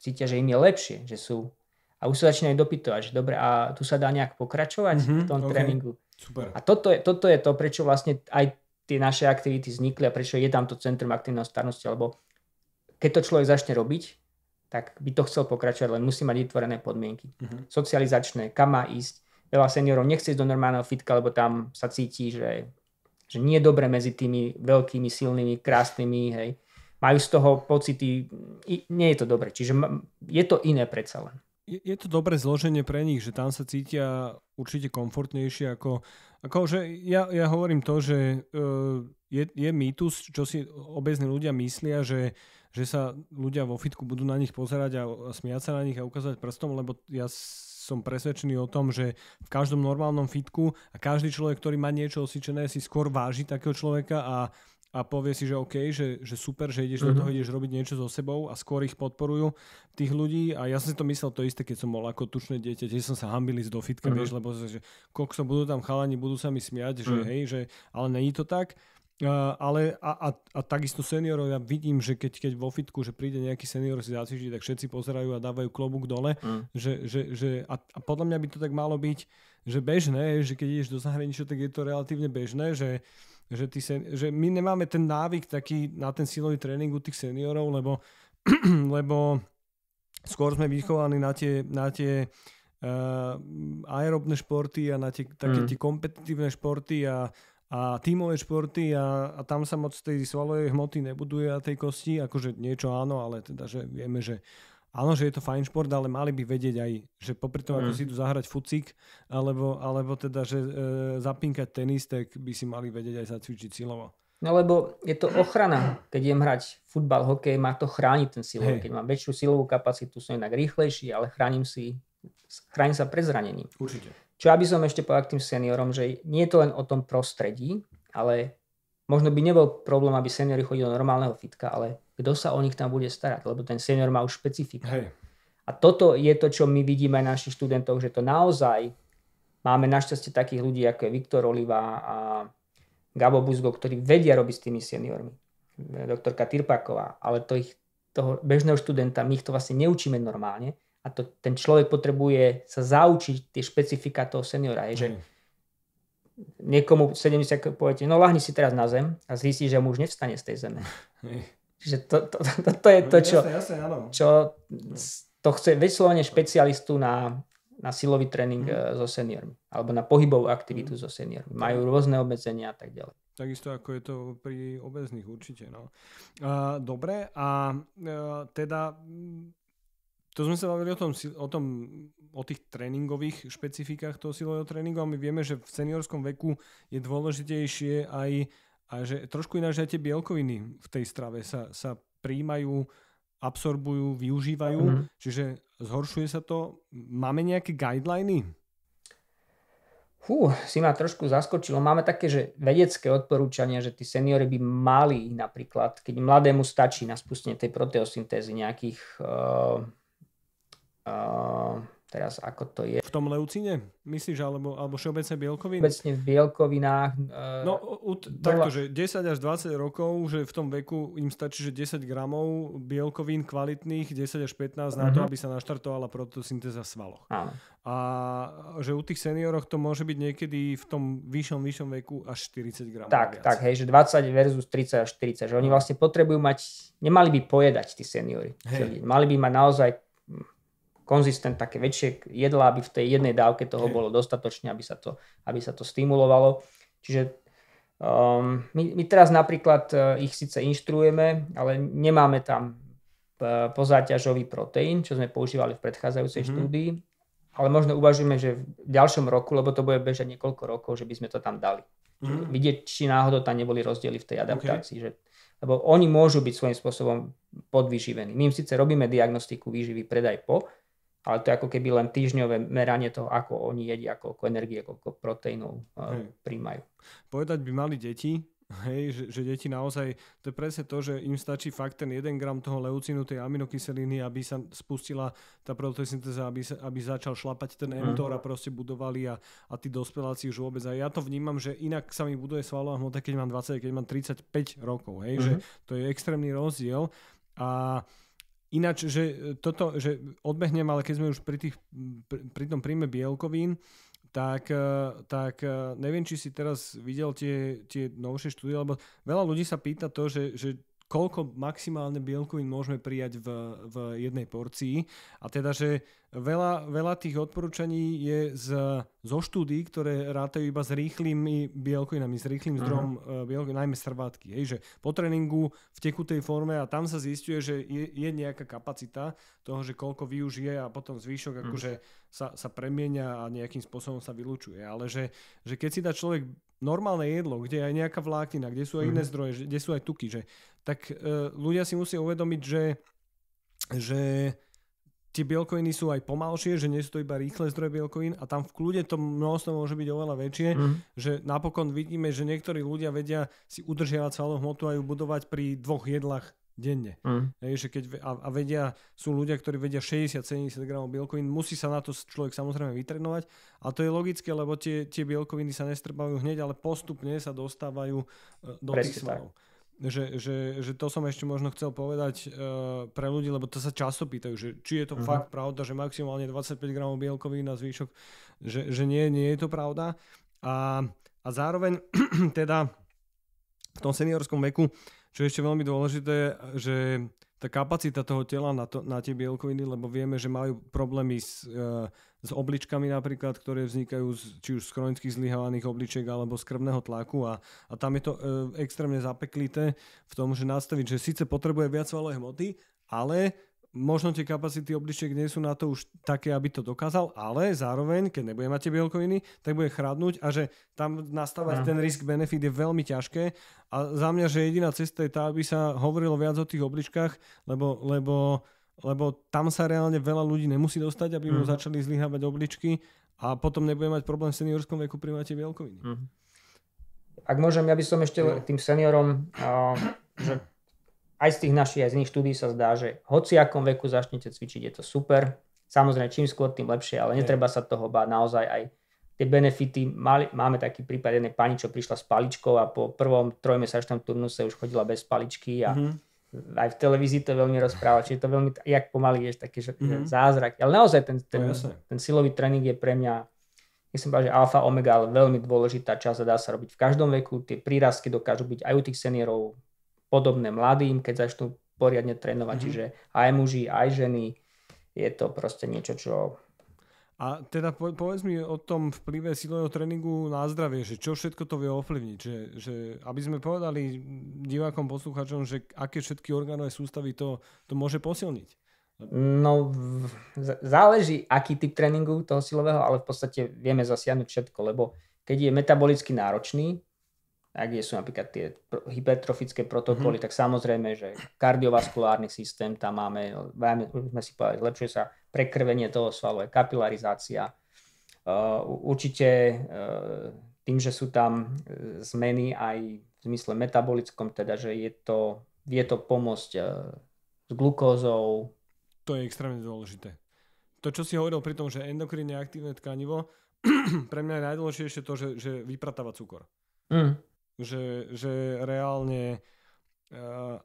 B: cítia, že im je lepšie, že sú a už sa začínajú dopytovať, že dobre, a tu sa dá nejak pokračovať uh-huh, v mhm, tom okay. tréningu. Super. A toto je, toto je to, prečo vlastne aj tie naše aktivity vznikli a prečo je tam to centrum aktívneho starnosti, lebo keď to človek začne robiť, tak by to chcel pokračovať, len musí mať vytvorené podmienky. Uh-huh. Socializačné, kam má ísť. Veľa seniorov nechce ísť do normálneho fitka, lebo tam sa cíti, že, že nie je dobre medzi tými veľkými, silnými, krásnymi, hej. Majú z toho pocity, nie je to dobre. Čiže je to iné predsa
A: len. Je, je to dobré zloženie pre nich, že tam sa cítia určite komfortnejšie ako... ako že ja, ja hovorím to, že uh, je, je mýtus, čo si obezní ľudia myslia, že že sa ľudia vo fitku budú na nich pozerať a smiať sa na nich a ukázať prstom, lebo ja som presvedčený o tom, že v každom normálnom fitku a každý človek, ktorý má niečo osičené, si skôr váži takého človeka a, a povie si, že OK, že, že super, že ideš mm-hmm. do mhm. toho, ideš robiť niečo so sebou a skôr ich podporujú tých ľudí a ja som si to myslel to isté, keď som bol ako tučné dieťa, tiež som sa hambil ísť do fitka, mm-hmm. vieš, lebo že kokso budú tam chalani, budú sa mi smiať, mm-hmm. že mhm. hej, že ale není to tak Uh, ale a, a, a takisto seniorov, ja vidím, že keď, keď vo fitku, že príde nejaký senior si zacvičiť, tak všetci pozerajú a dávajú klobúk dole. Mm. Že, že, že, a, a podľa mňa by to tak malo byť, že bežné, že keď ideš do zahraničia, tak je to relatívne bežné, že, že, ty sen, že my nemáme ten návyk taký na ten silový tréning u tých seniorov, lebo, lebo skôr sme vychovaní na tie, na tie uh, aerobné športy a na tie, také mm. tie kompetitívne športy a a tímové športy a, a tam sa moc tej svalovej hmoty nebuduje a tej kosti, akože niečo áno, ale teda, že vieme, že áno, že je to fajn šport, ale mali by vedieť aj, že popri tom, mm. ako si tu zahrať fucík, alebo, alebo teda, že e, zapínkať tenis, tak by si mali vedieť aj zacvičiť silovo. No lebo
B: je to ochrana. Keď idem hrať futbal, hokej, má to chrániť ten silový. Hey. Keď mám väčšiu silovú kapacitu, som inak rýchlejší, ale chránim si chránim sa pred zranením. Určite. Čo ja by som ešte povedal k tým seniorom, že nie je to len o tom prostredí, ale možno by nebol problém, aby seniori chodili do normálneho fitka, ale kto sa o nich tam bude starať, lebo ten senior má už špecifiku. Hej. A toto je to, čo my vidíme aj našich študentov, že to naozaj máme našťastie takých ľudí, ako je Viktor Oliva a Gabo Buzgo, ktorí vedia robiť s tými seniormi. Doktorka Tirpaková, ale to ich, toho bežného študenta, my ich to vlastne neučíme normálne, a to, ten človek potrebuje sa zaučiť tie špecifika toho seniora. Je, že mm. niekomu 70 poviete, no lahni si teraz na zem a zistí, že mu už nevstane z tej zeme. Čiže to, to, to, to, to je to, čo, jasne, jasne, čo to chce vyslovene špecialistu na, na silový tréning mm. Eh, so seniormi alebo na pohybovú aktivitu mm. so seniormi. Majú rôzne obmedzenia a tak ďalej.
A: Takisto ako je to pri obezných určite. No. Uh, dobre, a uh, teda to sme sa bavili o tom, o tom, o tých tréningových špecifikách toho silového tréningu a my vieme, že v seniorskom veku je dôležitejšie aj, a že trošku ináč aj tie bielkoviny v tej strave sa, sa príjmajú, absorbujú, využívajú, mm. Mm-hmm. čiže zhoršuje sa to. Máme nejaké guideliny? Fú, si ma
B: trošku zaskočilo. Máme také, že vedecké odporúčania, že tí seniory by mali napríklad, keď mladému stačí na spustenie tej proteosyntézy nejakých uh
A: teraz ako to je. V tom leucine, myslíš, alebo, alebo všeobecne bielkoviny? Všeobecne v bielkovinách. no, e, u, takto, že 10 až 20 rokov, že v tom veku im stačí, že 10 gramov bielkovín kvalitných, 10 až 15 uh-huh. na to, mhm. aby sa naštartovala protosyntéza v svaloch. Áno. A že u tých senioroch to môže byť niekedy v tom vyššom, vyššom veku až 40 gramov. Tak, viac. tak, hej,
B: že 20 versus 30 až 40, že oni vlastne potrebujú mať, nemali by pojedať tí seniory. Mali by mať naozaj hm, konzistent, také väčšie jedla, aby v tej jednej dávke toho bolo dostatočne, aby sa to, aby sa to stimulovalo. Čiže um, my, my teraz napríklad e, ich síce inštruujeme, ale nemáme tam e, pozáťažový proteín, čo sme používali v predchádzajúcej mm-hmm. štúdii, ale možno uvažujeme, že v ďalšom roku, lebo to bude bežať niekoľko rokov, že by sme to tam dali. Mm-hmm. Vidieť, či náhodou tam neboli rozdiely v tej adaptácii. Okay. Že, lebo oni môžu byť svojím spôsobom podvyživení. My im síce robíme diagnostiku výživy predaj po, ale to je ako keby len týždňové meranie toho, ako oni jedia, koľko energie, koľko proteínov eh, hej.
A: príjmajú. Povedať by mali deti, hej, že, že deti naozaj, to je presne to, že im stačí fakt ten 1 gram toho leucínu, tej aminokyseliny, aby sa spustila tá protosyntéza, aby, sa, aby začal šlapať ten mhm. mTOR a proste budovali a, a tí dospeláci už vôbec. A ja to vnímam, že inak sa mi buduje svalová hmota, keď mám 20, keď mám 35 rokov. Hej, uh-huh. že mhm. to je extrémny rozdiel. A Ináč, že e, toto, že odbehnem, ale keď sme už pri, tých, pri, pri tom príjme bielkovín, tak, e, tak e, neviem, či si teraz videl tie, tie novšie štúdie, lebo veľa ľudí sa pýta to, že, že koľko maximálne bielkovín môžeme prijať v, v jednej porcii. A teda, že veľa, veľa tých odporúčaní je z, zo štúdí, ktoré rátajú iba s rýchlymi bielkovinami, s rýchlým mhm. zdrom. uh-huh. E, bielkovín, najmä srvátky. Hej, že po tréningu v tekutej forme a tam sa zistuje, že je, je nejaká kapacita toho, že koľko využije a potom zvýšok uh-huh. Mhm. akože sa, sa premienia a nejakým spôsobom sa vylúčuje. Ale že, že keď si dá človek normálne jedlo, kde je aj nejaká vláknina, kde sú aj mhm. iné zdroje, kde sú aj tuky, že tak e, ľudia si musia uvedomiť, že, že tie bielkoviny sú aj pomalšie, že nie sú to iba rýchle zdroje bielkovín a tam v kľude to množstvo môže byť oveľa väčšie, mm. že napokon vidíme, že niektorí ľudia vedia si udržiavať svalovú hmotu a ju budovať pri dvoch jedlách denne. Mm. Hej, že keď, a, a vedia, sú ľudia, ktorí vedia 60-70 gramov bielkovín, musí sa na to človek samozrejme vytrenovať a to je logické, lebo tie, tie bielkoviny sa nestrbajú hneď, ale postupne sa dostávajú e, do Presne tých svalov. Tak. Že, že, že to som ešte možno chcel povedať uh, pre ľudí, lebo to sa často pýtajú, že či je to uh-huh. fakt pravda, že maximálne 25 gramov bielkovín na zvýšok, že, že nie, nie je to pravda. A, a zároveň teda v tom seniorskom veku, čo je ešte veľmi dôležité, že tá kapacita toho tela na, to, na tie bielkoviny, lebo vieme, že majú problémy s... Uh, s obličkami napríklad, ktoré vznikajú z, či už z chronických zlyhávaných obličiek alebo z krvného tlaku a, a tam je to e, extrémne zapeklité v tom, že nastaviť, že síce potrebuje viac svalovej hmoty, ale možno tie kapacity obličiek nie sú na to už také, aby to dokázal, ale zároveň, keď nebude mať tie bielkoviny, tak bude chradnúť a že tam nastavať ten risk-benefit je veľmi ťažké a za mňa, že jediná cesta je tá, aby sa hovorilo viac o tých obličkách, lebo, lebo lebo tam sa reálne veľa ľudí nemusí dostať, aby mu mm. začali zlyhávať obličky a potom nebude mať problém v seniorskom veku pri máte bielkoviny. Mm.
B: Ak môžem, ja by som ešte no. tým seniorom, uh, že aj z tých našich, aj z iných štúdí sa zdá, že hoci akom veku začnete cvičiť, je to super. Samozrejme, čím skôr, tým lepšie, ale netreba sa toho báť. Naozaj aj tie benefity, mali, máme taký prípad jednej pani, čo prišla s paličkou a po prvom trojmesačnom turnuse už chodila bez paličky a mm-hmm aj v televízii to veľmi rozpráva, čiže to veľmi, jak pomaly ješ, taký že, mm-hmm. zázrak. Ale naozaj ten, ten, no, ten silový tréning je pre mňa, Myslím že alfa, omega, ale veľmi dôležitá časť a dá sa robiť v každom veku. Tie prírazky dokážu byť aj u tých seniorov podobné mladým, keď začnú poriadne trénovať, mm-hmm. čiže aj muži, aj ženy. Je to proste niečo, čo
A: a teda po, povedz mi o tom vplyve silového tréningu na zdravie, že čo všetko to vie ovplyvniť, že, že aby sme povedali divákom, poslucháčom, že aké všetky orgánové sústavy to, to môže posilniť. No,
B: záleží, aký typ tréningu toho silového, ale v podstate vieme zasiahnuť všetko, lebo keď je metabolicky náročný, ak sú napríklad tie hypertrofické protokoly, mm-hmm. tak samozrejme, že kardiovaskulárny systém tam máme, sme si povedať, zlepšuje sa prekrvenie toho svalu, je kapilarizácia. Uh, určite uh, tým, že sú tam uh, zmeny aj v zmysle metabolickom, teda, že je to, vie to
A: pomôcť s glukózou. To je extrémne dôležité. To, čo si hovoril pri tom, že je aktívne tkanivo, pre mňa je najdôležitejšie to, že, že vypratáva cukor. Mm. Že, že reálne uh,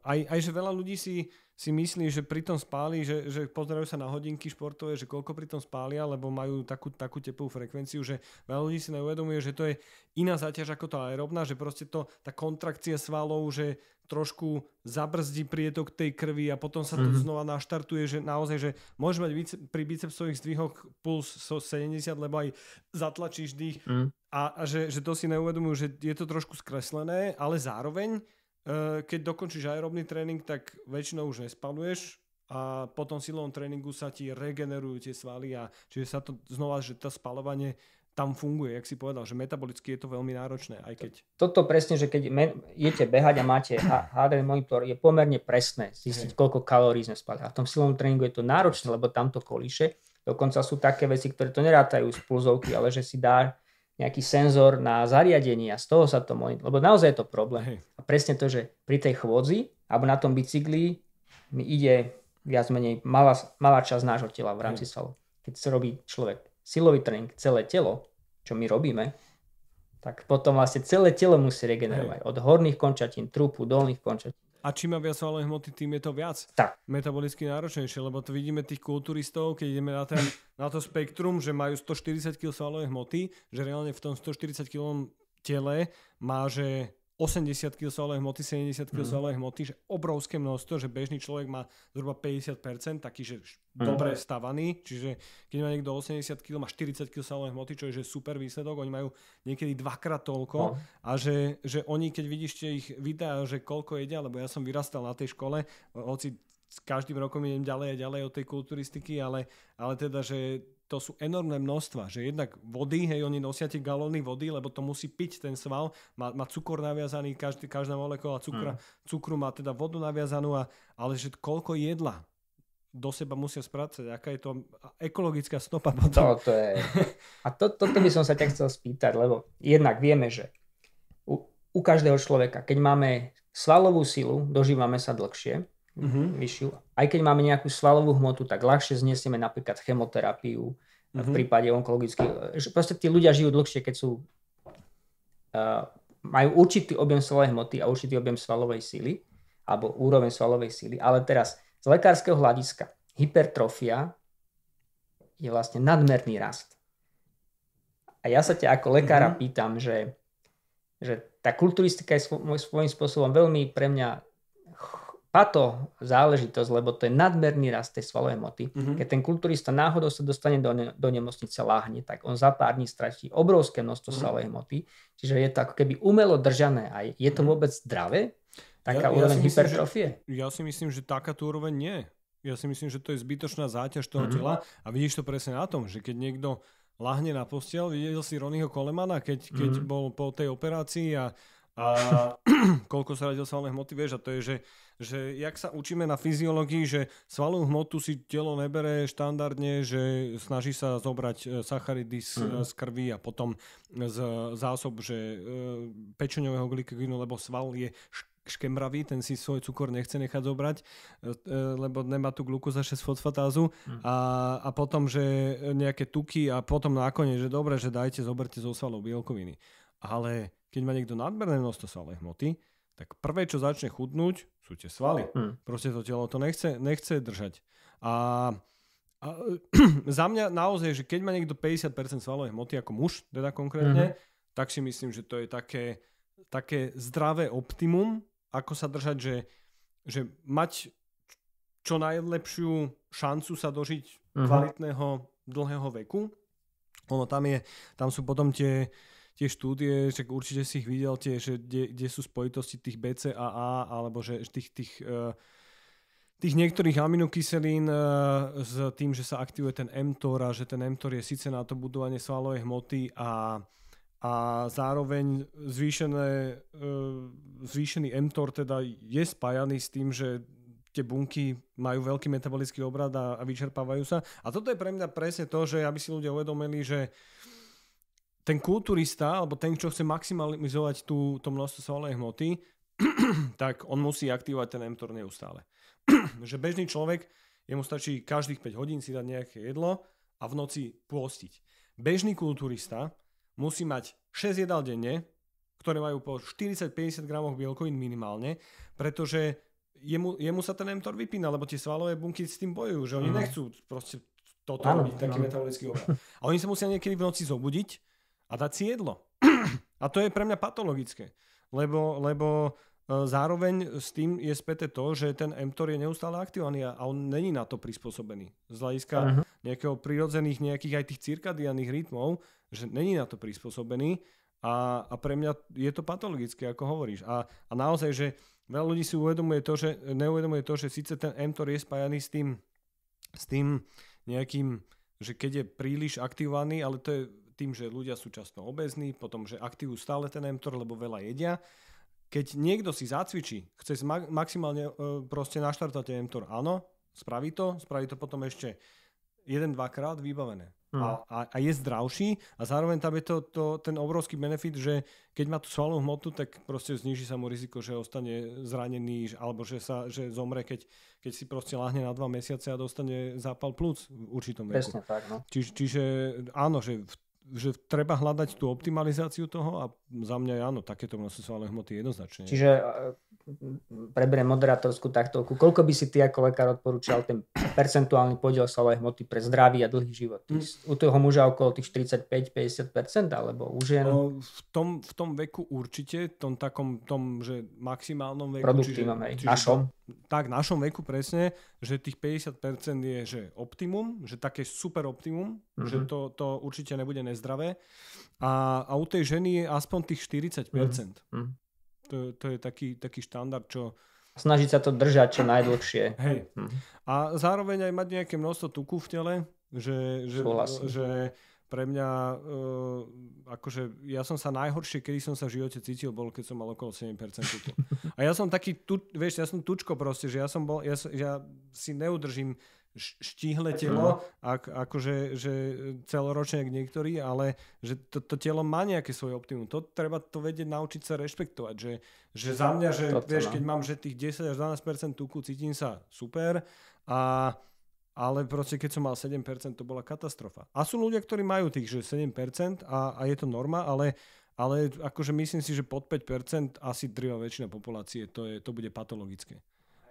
A: aj, aj že veľa ľudí si, si myslí, že pri tom spáli, že, že pozerajú sa na hodinky športové, že koľko pri tom spália, lebo majú takú, takú tepovú frekvenciu, že veľa ľudí si neuvedomuje, že to je iná záťaž ako tá aerobná, že proste to, tá kontrakcia svalov, že trošku zabrzdí prietok tej krvi a potom sa to mm-hmm. znova naštartuje, že naozaj, že môžeš mať pri bicepsových zdvihoch puls so 70, lebo aj zatlačíš dých mm. a, a že, že to si neuvedomujú, že je to trošku skreslené, ale zároveň E, keď dokončíš aerobný tréning, tak väčšinou už nespaluješ a po tom silovom tréningu sa ti regenerujú tie svaly a čiže sa to znova, že to spalovanie tam funguje, jak si povedal, že metabolicky je to veľmi náročné, aj keď...
B: Toto presne, že keď idete behať a máte HD monitor, je pomerne presné zistiť, koľko kalórií sme spali. A v tom silovom tréningu je to náročné, lebo tam to kolíše. Dokonca sú také veci, ktoré to nerátajú z pulzovky, ale že si dá nejaký senzor na zariadenie a z toho sa to monitoruje, lebo naozaj je to problém. A presne to, že pri tej chôdzi alebo na tom bicykli mi ide viac menej malá, malá časť nášho tela v rámci svalov. Keď sa robí človek silový tréning, celé telo, čo my robíme, tak potom vlastne celé telo musí regenerovať. Od horných končatín, trupu, dolných končatín.
A: A čím má viac svalovej hmoty, tým je to viac tak. metabolicky náročnejšie, lebo to vidíme tých kulturistov, keď ideme na, ten, na to spektrum, že majú 140 kg svalovej hmoty, že reálne v tom 140 kg tele má, že 80 kg svalovej hmoty, 70 kg mm. svalovej hmoty, že obrovské množstvo, že bežný človek má zhruba 50%, taký, že mm. dobre stavaný, čiže keď má niekto 80 kg, má 40 kg svalovej hmoty, čo je že super výsledok, oni majú niekedy dvakrát toľko no. a že, že oni, keď vidíte ich videá, že koľko jedia, lebo ja som vyrastal na tej škole, hoci s každým rokom idem ďalej a ďalej od tej kulturistiky, ale, ale teda, že to sú enormné množstva, že jednak vody, hej, oni nosia tie galóny vody, lebo to musí piť ten sval, má, má cukor naviazaný, každý, každá molekula cukra, mm. cukru má teda vodu naviazanú, a, ale že koľko jedla do seba musia spracať, aká je to ekologická stopa potom. To, no, to
B: je. A to, toto by som sa ťa chcel spýtať, lebo jednak vieme, že u, u každého človeka, keď máme svalovú silu, dožívame sa dlhšie, mm-hmm. vyššiu. Aj keď máme nejakú svalovú hmotu, tak ľahšie znesieme napríklad chemoterapiu mm-hmm. v prípade onkologických. Proste tí ľudia žijú dlhšie, keď sú uh, majú určitý objem svalovej hmoty a určitý objem svalovej síly alebo úroveň svalovej síly. Ale teraz z lekárskeho hľadiska hypertrofia je vlastne nadmerný rast. A ja sa ťa ako lekára mm-hmm. pýtam, že, že tá kulturistika je svojím spôsobom veľmi pre mňa pato záležitosť, lebo to je nadmerný rast tej svalovej moty. Mm-hmm. Keď ten kulturista náhodou sa dostane do, ne- do nemocnice, láhne, tak on za pár dní stratí obrovské množstvo mm-hmm. svalovej moty. Čiže je to ako keby umelo držané. A je to mhm. vôbec zdravé? Taká ja, úroveň ja hypertrofie?
A: Myslím, že, ja si myslím, že takáto úroveň nie. Ja si myslím, že to je zbytočná záťaž toho mm-hmm. tela a vidíš to presne na tom, že keď niekto lahne na postel, videl si Ronnieho Kolemana, keď, keď mm-hmm. bol po tej operácii a a koľko sa radil svalnej hmoty, vieš, a to je, že, že jak sa učíme na fyziológii, že svalnú hmotu si telo nebere štandardne, že snaží sa zobrať e, sacharidy z, mm. z krvi a potom z zásob, že e, pečeňového glykogénu, lebo sval je škemravý, ten si svoj cukor nechce nechať zobrať, e, lebo nemá tu glukoza 6 fosfatázu mm. a, a potom, že nejaké tuky a potom nakoniec, že dobre, že dajte, zoberte zo svalov bielkoviny. Ale keď má niekto nadmerné množstvo svalnej hmoty, tak prvé, čo začne chudnúť, sú tie svaly. Hmm. Proste to telo to nechce, nechce držať. A, a za mňa naozaj, že keď má niekto 50% svalovej hmoty ako muž, teda konkrétne, hmm. tak si myslím, že to je také, také zdravé optimum, ako sa držať, že, že mať čo najlepšiu šancu sa dožiť uh kvalitného dlhého veku. Ono tam je, tam sú potom tie, uh, tie štúdie, že určite si ich videl tie, že kde, kde sú spojitosti tých BCAA alebo že tých, tých, e, tých niektorých aminokyselín e, s tým, že sa aktivuje ten mTOR a že ten mTOR je síce na to budovanie svalovej hmoty a, a zároveň zvýšené, e, zvýšený mTOR teda je spájaný s tým, že tie bunky majú veľký metabolický obrad a, a vyčerpávajú sa. A toto je pre mňa presne to, že aby si ľudia uvedomili, že ten kulturista, alebo ten, čo chce maximalizovať tú, to množstvo svalovej hmoty, tak on musí aktivovať ten mTOR neustále. že bežný človek, jemu stačí každých 5 hodín si dať nejaké jedlo a v noci pôstiť. Bežný kulturista musí mať 6 jedál denne, ktoré majú po 40-50 gramoch bielkovín minimálne, pretože jemu, jemu sa ten mTOR vypína, lebo tie svalové bunky s tým bojujú, že oni mhm. nechcú proste toto robiť, taký metabolický obrad. A oni sa musia niekedy v noci zobudiť, a dať si jedlo. a to je pre mňa patologické, lebo, lebo e, Zároveň s tým je späté to, že ten mTOR je neustále aktivovaný a on není na to prispôsobený. Z hľadiska uh-huh. nejakého prirodzených nejakých aj tých cirkadianých rytmov, že není na to prispôsobený a, a pre mňa je to patologické, ako hovoríš. A, a naozaj, že veľa ľudí si uvedomuje to, že, neuvedomuje to, že síce ten mTOR je spájaný s tým, s tým nejakým, že keď je príliš aktivovaný, ale to je tým, že ľudia sú často obezní, potom, že aktivujú stále ten mTOR, lebo veľa jedia. Keď niekto si zacvičí, chce maximálne e, proste naštartovať mTOR, áno, spraví to, spraví to potom ešte 1-2 krát vybavené. Mm. A, a, a je zdravší a zároveň tam je to, to, ten obrovský benefit, že keď má tú svalnú hmotu, tak proste zniží sa mu riziko, že ostane zranený alebo že sa že zomre, keď, keď si proste láhne na dva mesiace a dostane zápal plúc v určitom veku. tak, no. Či, čiže áno, že v že treba hľadať tú optimalizáciu toho a za mňa áno, takéto množstvo hmoty jednoznačne. Čiže
B: e, preberiem moderátorskú taktovku. Koľko by si ty ako lekár odporúčal ten percentuálny podiel svalovej hmoty pre zdravý a dlhý život? Mm. U toho muža okolo tých 45-50% alebo u žien? No,
A: v, tom, v tom veku určite, v tom takom tom, že maximálnom veku. Produktívnom, čiže, hej, čiže našom. Tak, našom veku presne, že tých 50% je že optimum, že také super optimum, mm-hmm. že mhm. to, to určite nebude nezdravé. A, a u tej ženy je aspoň tých 40%. Mm. Mhm. To, to je taký, taký štandard, čo... Snažiť sa to držať čo najdlhšie. Hej. Mm. A zároveň aj mať nejaké množstvo tuku v tele, že, že, že pre mňa, uh, akože ja som sa najhoršie, kedy som sa v živote cítil, bol keď som mal okolo 7% tuku. A ja som taký, tu, vieš, ja som tučko proste, že ja som bol, ja, ja si neudržím štíhle mhm. telo, ak, akože že celoročne ak niektorí, ale že to, to telo má nejaké svoje optimum. To treba to vedieť naučiť sa rešpektovať. Že, že za mňa, že to, vieš, no. keď mám že tých 10 až 12% tuku, cítim sa super a ale proste keď som mal 7%, to bola katastrofa. A sú ľudia, ktorí majú tých, že 7% a, a je to norma, ale, ale akože myslím si, že pod 5% asi drvá väčšina populácie, to, je, to bude patologické.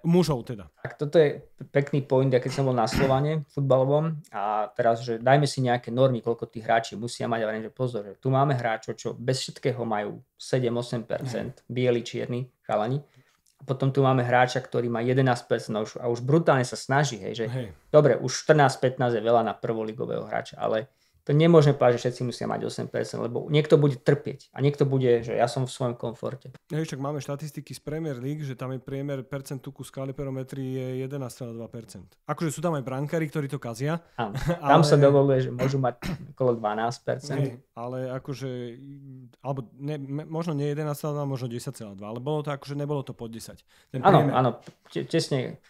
B: Mužov teda. Tak toto je pekný point, ja keď som bol na Slovane futbalovom a teraz, že dajme si nejaké normy, koľko tí hráči musia mať, ale že pozor, že tu máme hráčov, čo bez všetkého majú 7-8%, bieli, čierni, chalani. A potom tu máme hráča, ktorý má 11% a už, a už brutálne sa snaží, hej, že hej. dobre, už 14-15 je veľa na prvoligového hráča, ale to nemôžeme povedať, že všetci musia mať 8%, lebo niekto bude trpieť a niekto bude, že ja som v svojom komforte.
A: Ja, však máme štatistiky z Premier League, že tam je priemer percent tuku z kaliperometri je 11,2%. Akože sú tam aj brankári, ktorí to kazia. Áno, tam ale... sa dovoluje, že môžu mať okolo 12%. Nie, ale akože, alebo ne, možno nie 11,2, možno 10,2, ale bolo to akože, nebolo to pod 10. Áno, áno,
B: tesne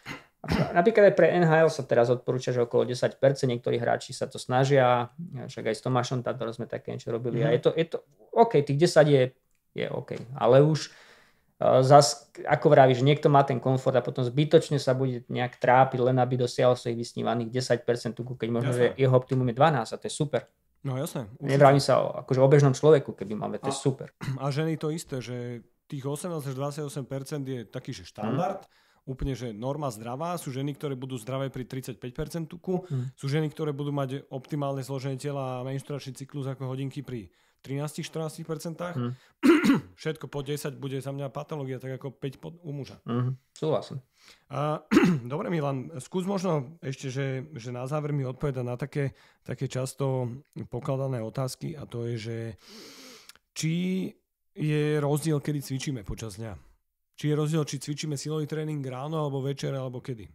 B: Napríklad aj pre NHL sa teraz odporúča, že okolo 10%, niektorí hráči sa to snažia, však aj s Tomášom Tatorom sme také niečo robili mm-hmm. a mhm. je to, je to OK, tých 10 je, je OK, ale už uh, zas, ako vravíš, niekto má ten komfort a potom zbytočne sa bude nejak trápiť, len aby dosiahol svojich vysnívaných 10%, tuku, keď možno, jasné. že jeho optimum je 12 a to je super. No jasné. Nevrávim sa o, akože o bežnom človeku, keby máme, to a, je super.
A: A ženy to isté, že tých 18 až 28% je taký, že mhm. štandard. Mm úplne, že norma zdravá, sú ženy, ktoré budú zdravé pri 35% tuku, mm. sú ženy, ktoré budú mať optimálne zloženie tela a menšturačný cyklus ako hodinky pri 13-14%. Mm. Hm. Všetko po 10 bude za mňa patológia, tak ako 5 pod, u muža. Mm. Súhlasím. A, dobre Milan, skús možno ešte, že, že na záver mi odpoveda na také, také často pokladané otázky a to je, že či je rozdiel, kedy cvičíme počas dňa? Či je rozdiel, či cvičíme silový tréning ráno, alebo večer, alebo kedy?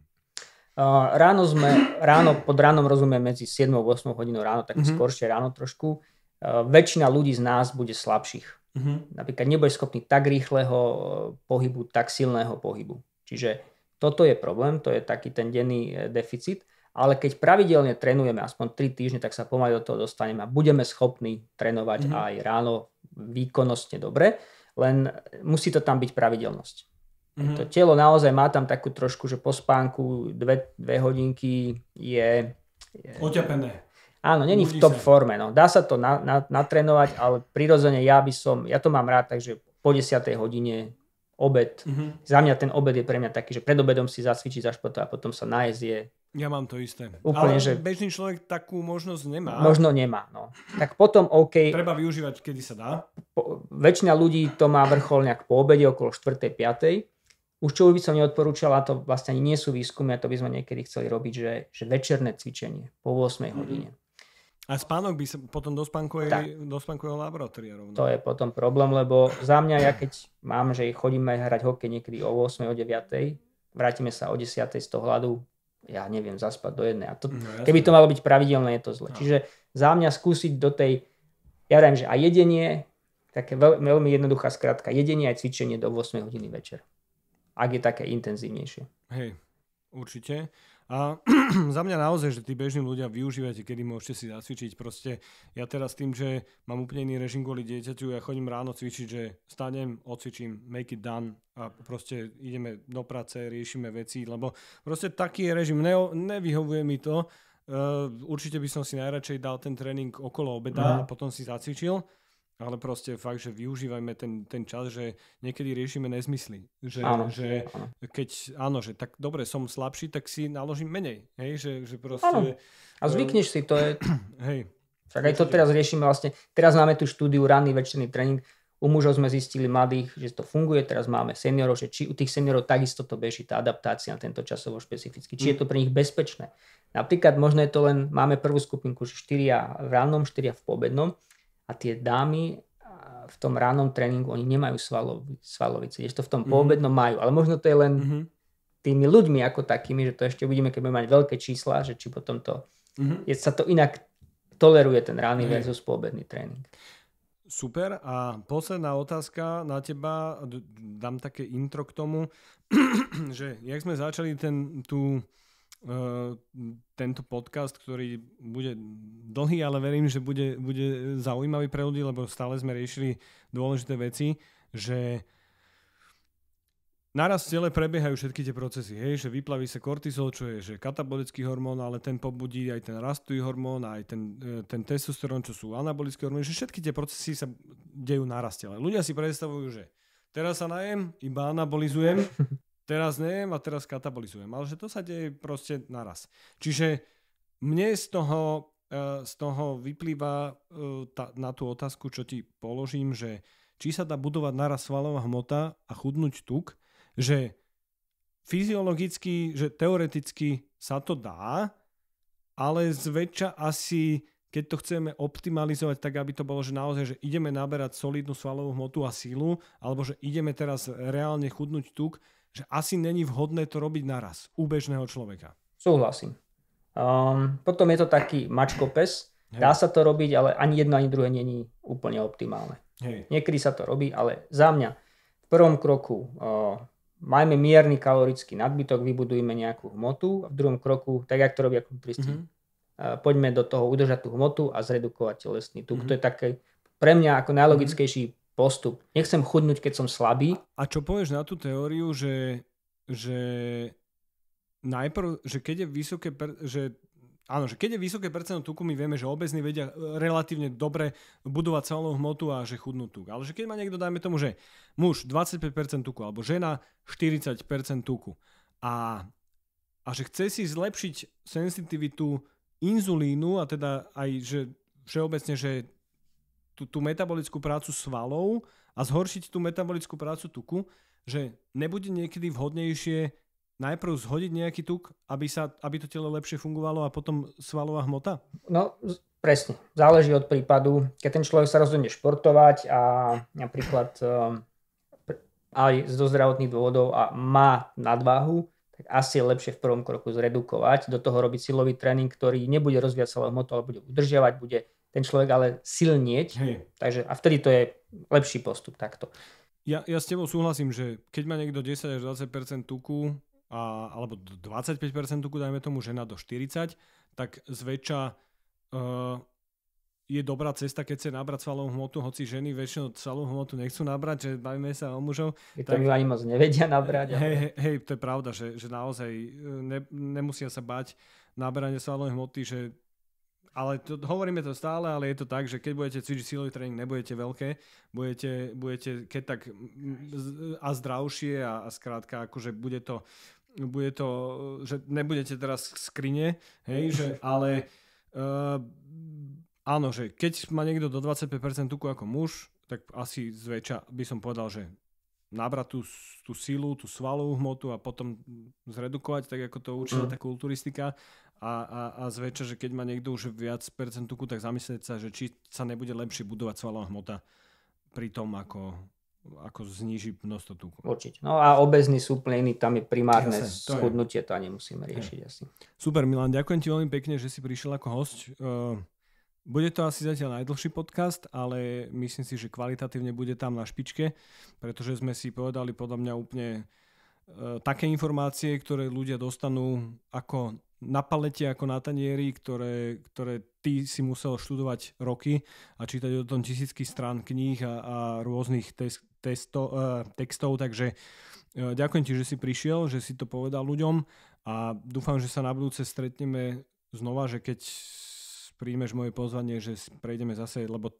B: Uh, ráno sme, ráno, pod ránom rozumiem medzi 7 a 8 hodinou ráno, tak mm-hmm. skoršie ráno trošku. Uh, väčšina ľudí z nás bude slabších. Mm-hmm. Napríklad nebude schopný tak rýchleho e, pohybu, tak silného pohybu. Čiže toto je problém, to je taký ten denný e, deficit. Ale keď pravidelne trénujeme aspoň 3 týždne, tak sa pomaly do toho dostaneme a budeme schopní trénovať mm-hmm. aj ráno výkonnostne dobre len musí to tam byť pravidelnosť. Mm-hmm. To telo naozaj má tam takú trošku, že po spánku dve, dve hodinky je... je Oťapené. Áno, není v top sa. forme. No. Dá sa to na, na, natrenovať, ale prirodzene ja by som, ja to mám rád, takže po 10. hodine obed. Mm-hmm. Za mňa ten obed je pre mňa taký, že pred obedom si zacvičiť, zašportovať a potom sa najezie
A: ja mám to isté. Úplne, Ale že... bežný človek takú možnosť nemá. Možno nemá, no.
B: Tak potom OK. Treba využívať, kedy sa dá. Po, väčšina ľudí to má vrchol nejak po obede, okolo 4. 5. Už čo by som neodporúčal, a to vlastne ani nie sú výskumy, a to by sme niekedy chceli robiť, že, že večerné cvičenie po 8 mm-hmm. hodine.
A: A spánok by sa potom do spánkovej, spánkového laboratória rovno. To
B: je potom problém, lebo za mňa, ja keď mám, že chodíme hrať hokej niekedy o 8, o 9, vrátime sa o 10 z toho hladu, ja neviem, zaspať do jednej. A to, no, ja keby to malo byť pravidelné, je to zle. No. Čiže za mňa skúsiť do tej, ja viem, že aj jedenie, také veľ, veľmi jednoduchá skratka, jedenie aj cvičenie do 8 hodiny večer. Ak je také intenzívnejšie.
A: Hej, určite. A za mňa naozaj, že tí bežní ľudia využívate, kedy môžete si zacvičiť. Proste ja teraz tým, že mám úplne iný režim kvôli dieťaťu, ja chodím ráno cvičiť, že stanem, odcvičím, make it done a proste ideme do práce, riešime veci, lebo proste taký je režim, ne, nevyhovuje mi to. Uh, určite by som si najradšej dal ten tréning okolo obeda no. a potom si zacvičil ale proste fakt, že využívajme ten, ten čas, že niekedy riešime nezmysly. Že, áno, že áno. keď, áno, že tak dobre, som slabší, tak si naložím menej. Hej, že, že proste... Áno. A zvykneš si, to je...
B: Hej. Tak aj to teraz riešime vlastne. Teraz máme tu štúdiu ranný večerný tréning. U mužov sme zistili mladých, že to funguje, teraz máme seniorov, že či u tých seniorov takisto to beží tá adaptácia na tento časovo špecificky, či je mm. to pre nich bezpečné. Napríklad možno je to len, máme prvú skupinku, že 4 v rannom, 4 v pobednom, a tie dámy v tom ránom tréningu oni nemajú svalovi, svalovice, ešte v tom mm-hmm. poobednom majú, ale možno to je len mm-hmm. tými ľuďmi ako takými, že to ešte uvidíme, keď budeme mať veľké čísla, že či potom to, mm-hmm. je, sa to inak toleruje ten ranný mm-hmm. versus poobedný tréning.
A: Super. A posledná otázka na teba, dám také intro k tomu, že jak sme začali ten, tú, tu Ehm, tento podcast, ktorý bude dlhý, ale verím, že bude, bude zaujímavý pre ľudí, lebo stále sme riešili dôležité veci, že naraz v tele prebiehajú všetky tie procesy, hej, že vyplaví sa kortizol, čo je že katabolický hormón, ale ten pobudí aj ten rastový hormón, aj ten, e, ten testosterón, čo sú anabolické hormóny, že všetky tie procesy sa dejú naraz tele. Ľudia si predstavujú, že teraz sa najem, iba anabolizujem Teraz neviem a teraz katabolizujem. Ale že to sa deje proste naraz. Čiže mne z toho, e, z toho vyplýva e, na tú otázku, čo ti položím, že či sa dá budovať naraz svalová hmota a chudnúť tuk, že fyziologicky, že teoreticky sa to dá, ale zväčša asi, keď to chceme optimalizovať, tak aby to bolo, že naozaj, že ideme naberať solidnú svalovú hmotu a sílu, alebo že ideme teraz reálne chudnúť tuk, že asi není vhodné to robiť naraz u bežného človeka.
B: Súhlasím. Um, potom je to taký mačko-pes. Dá sa to robiť, ale ani jedno, ani druhé není úplne optimálne. Hej. Niekedy sa to robí, ale za mňa v prvom kroku uh, majme mierny kalorický nadbytok, vybudujme nejakú hmotu a v druhom kroku, tak jak to robia kulturisti, mm-hmm. Ehm, uh, poďme do toho udržať tú hmotu a zredukovať telesný tuk. Mm-hmm. To je také pre mňa ako najlogickejší mm-hmm postup. Nechcem chudnúť, keď som slabý.
A: A čo povieš na tú teóriu, že, že najprv, že keď je vysoké, per, že Áno, že keď je vysoké percento tuku, my vieme, že obezní vedia e, relatívne dobre budovať celú hmotu a že chudnú tuk. Ale že keď má niekto, dajme tomu, že muž 25% tuku alebo žena 40% tuku a, a že chce si zlepšiť sensitivitu inzulínu a teda aj, že všeobecne, že tú, tú metabolickú prácu svalov a zhoršiť tú metabolickú prácu tuku, že nebude niekedy vhodnejšie najprv zhodiť nejaký tuk, aby, sa, aby to telo lepšie fungovalo a potom svalová hmota?
B: No, presne. Záleží od prípadu. Keď ten človek sa rozhodne športovať a napríklad eh, aj zo zdravotných dôvodov a má nadváhu, tak asi je lepšie v prvom kroku zredukovať, do toho robiť silový tréning, ktorý nebude rozviať celú hmotu, ale bude udržiavať, bude ten človek ale silnieť. Hej. Takže a vtedy to je lepší postup takto.
A: Ja, ja s tebou súhlasím, že keď má niekto 10 až 20 tuku, a, alebo 25 tuku, dajme tomu žena do 40, tak zväčša uh, je dobrá cesta, keď chce nabrať svalovú hmotu, hoci ženy väčšinou svalovú hmotu nechcú nabrať, že bavíme sa o mužov. Je tak, ani moc nevedia nabrať. Hej, hej, hej, to je pravda, že, že naozaj e, ne, nemusia sa bať naberanie svalovej hmoty, že ale to, hovoríme to stále, ale je to tak, že keď budete cvičiť silový tréning, nebudete veľké, budete, budete keď tak a zdravšie a, a skrátka akože bude to, bude to, že nebudete teraz v skrine, hej, že, ale uh, áno, že keď má niekto do 25% tuku ako muž, tak asi zväčša by som povedal, že nabrať tú, tú silu, tú svalovú hmotu a potom zredukovať, tak ako to učila mhm. tá kulturistika a, a, a zväčša, že keď má niekto už viac percentuku, tak zamyslieť sa, že či sa nebude lepšie budovať svalová hmota pri tom, ako, ako zniží množstvo tuku. Určite. No a obezný
B: súplnený, tam je primárne Jasne, schudnutie, je. to ani musíme riešiť je. asi.
A: Super Milan, ďakujem ti veľmi pekne, že si prišiel ako host. Ehm, bude to asi zatiaľ najdlhší podcast, ale myslím si, že kvalitatívne bude tam na špičke, pretože sme si povedali podľa mňa úplne eh, také informácie, ktoré ľudia dostanú ako na palete ako na tanieri, ktoré, ktoré ty si musel študovať roky a čítať o tom tisícky strán kníh a, a rôznych tes, testo, uh, textov, takže uh, ďakujem ti, že si prišiel, že si to povedal ľuďom a dúfam, že sa na budúce stretneme znova, že keď príjmeš moje pozvanie, že prejdeme zase, lebo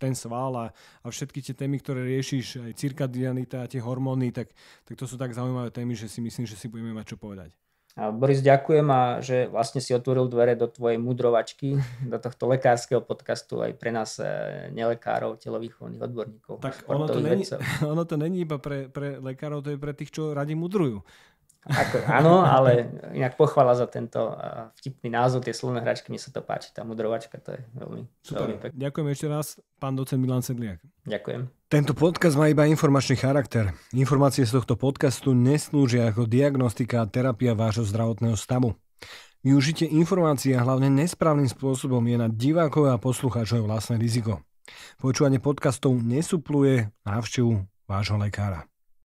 A: ten sval a, a všetky tie témy, ktoré riešiš, aj cirkadianita a tie hormóny, tak, tak to sú tak zaujímavé témy, že si myslím, že si budeme mať čo povedať.
B: A Boris, ďakujem a že vlastne si otvoril dvere do tvojej mudrovačky, do tohto lekárskeho podcastu aj pre nás e, nelekárov, telovýchovných odborníkov. Tak ono to, není,
A: ono to není iba pre, pre lekárov, to je pre tých, čo radi mudrujú. Ako, áno, ale
B: inak pochvala za tento eh, vtipný názov, tie slovné hračky, mi sa to páči, tá mudrovačka,
A: to je veľmi, Super. veľmi pek. Ďakujem ešte raz, pán docent Milan Sedliak. Ďakujem. Tento podcast má iba informačný charakter. Informácie z tohto podcastu neslúžia ako diagnostika a terapia vášho zdravotného stavu. Využite informácií a hlavne nesprávnym spôsobom je na divákové a poslucháčové vlastné riziko. Počúvanie podcastov nesupluje návštevu vášho lekára.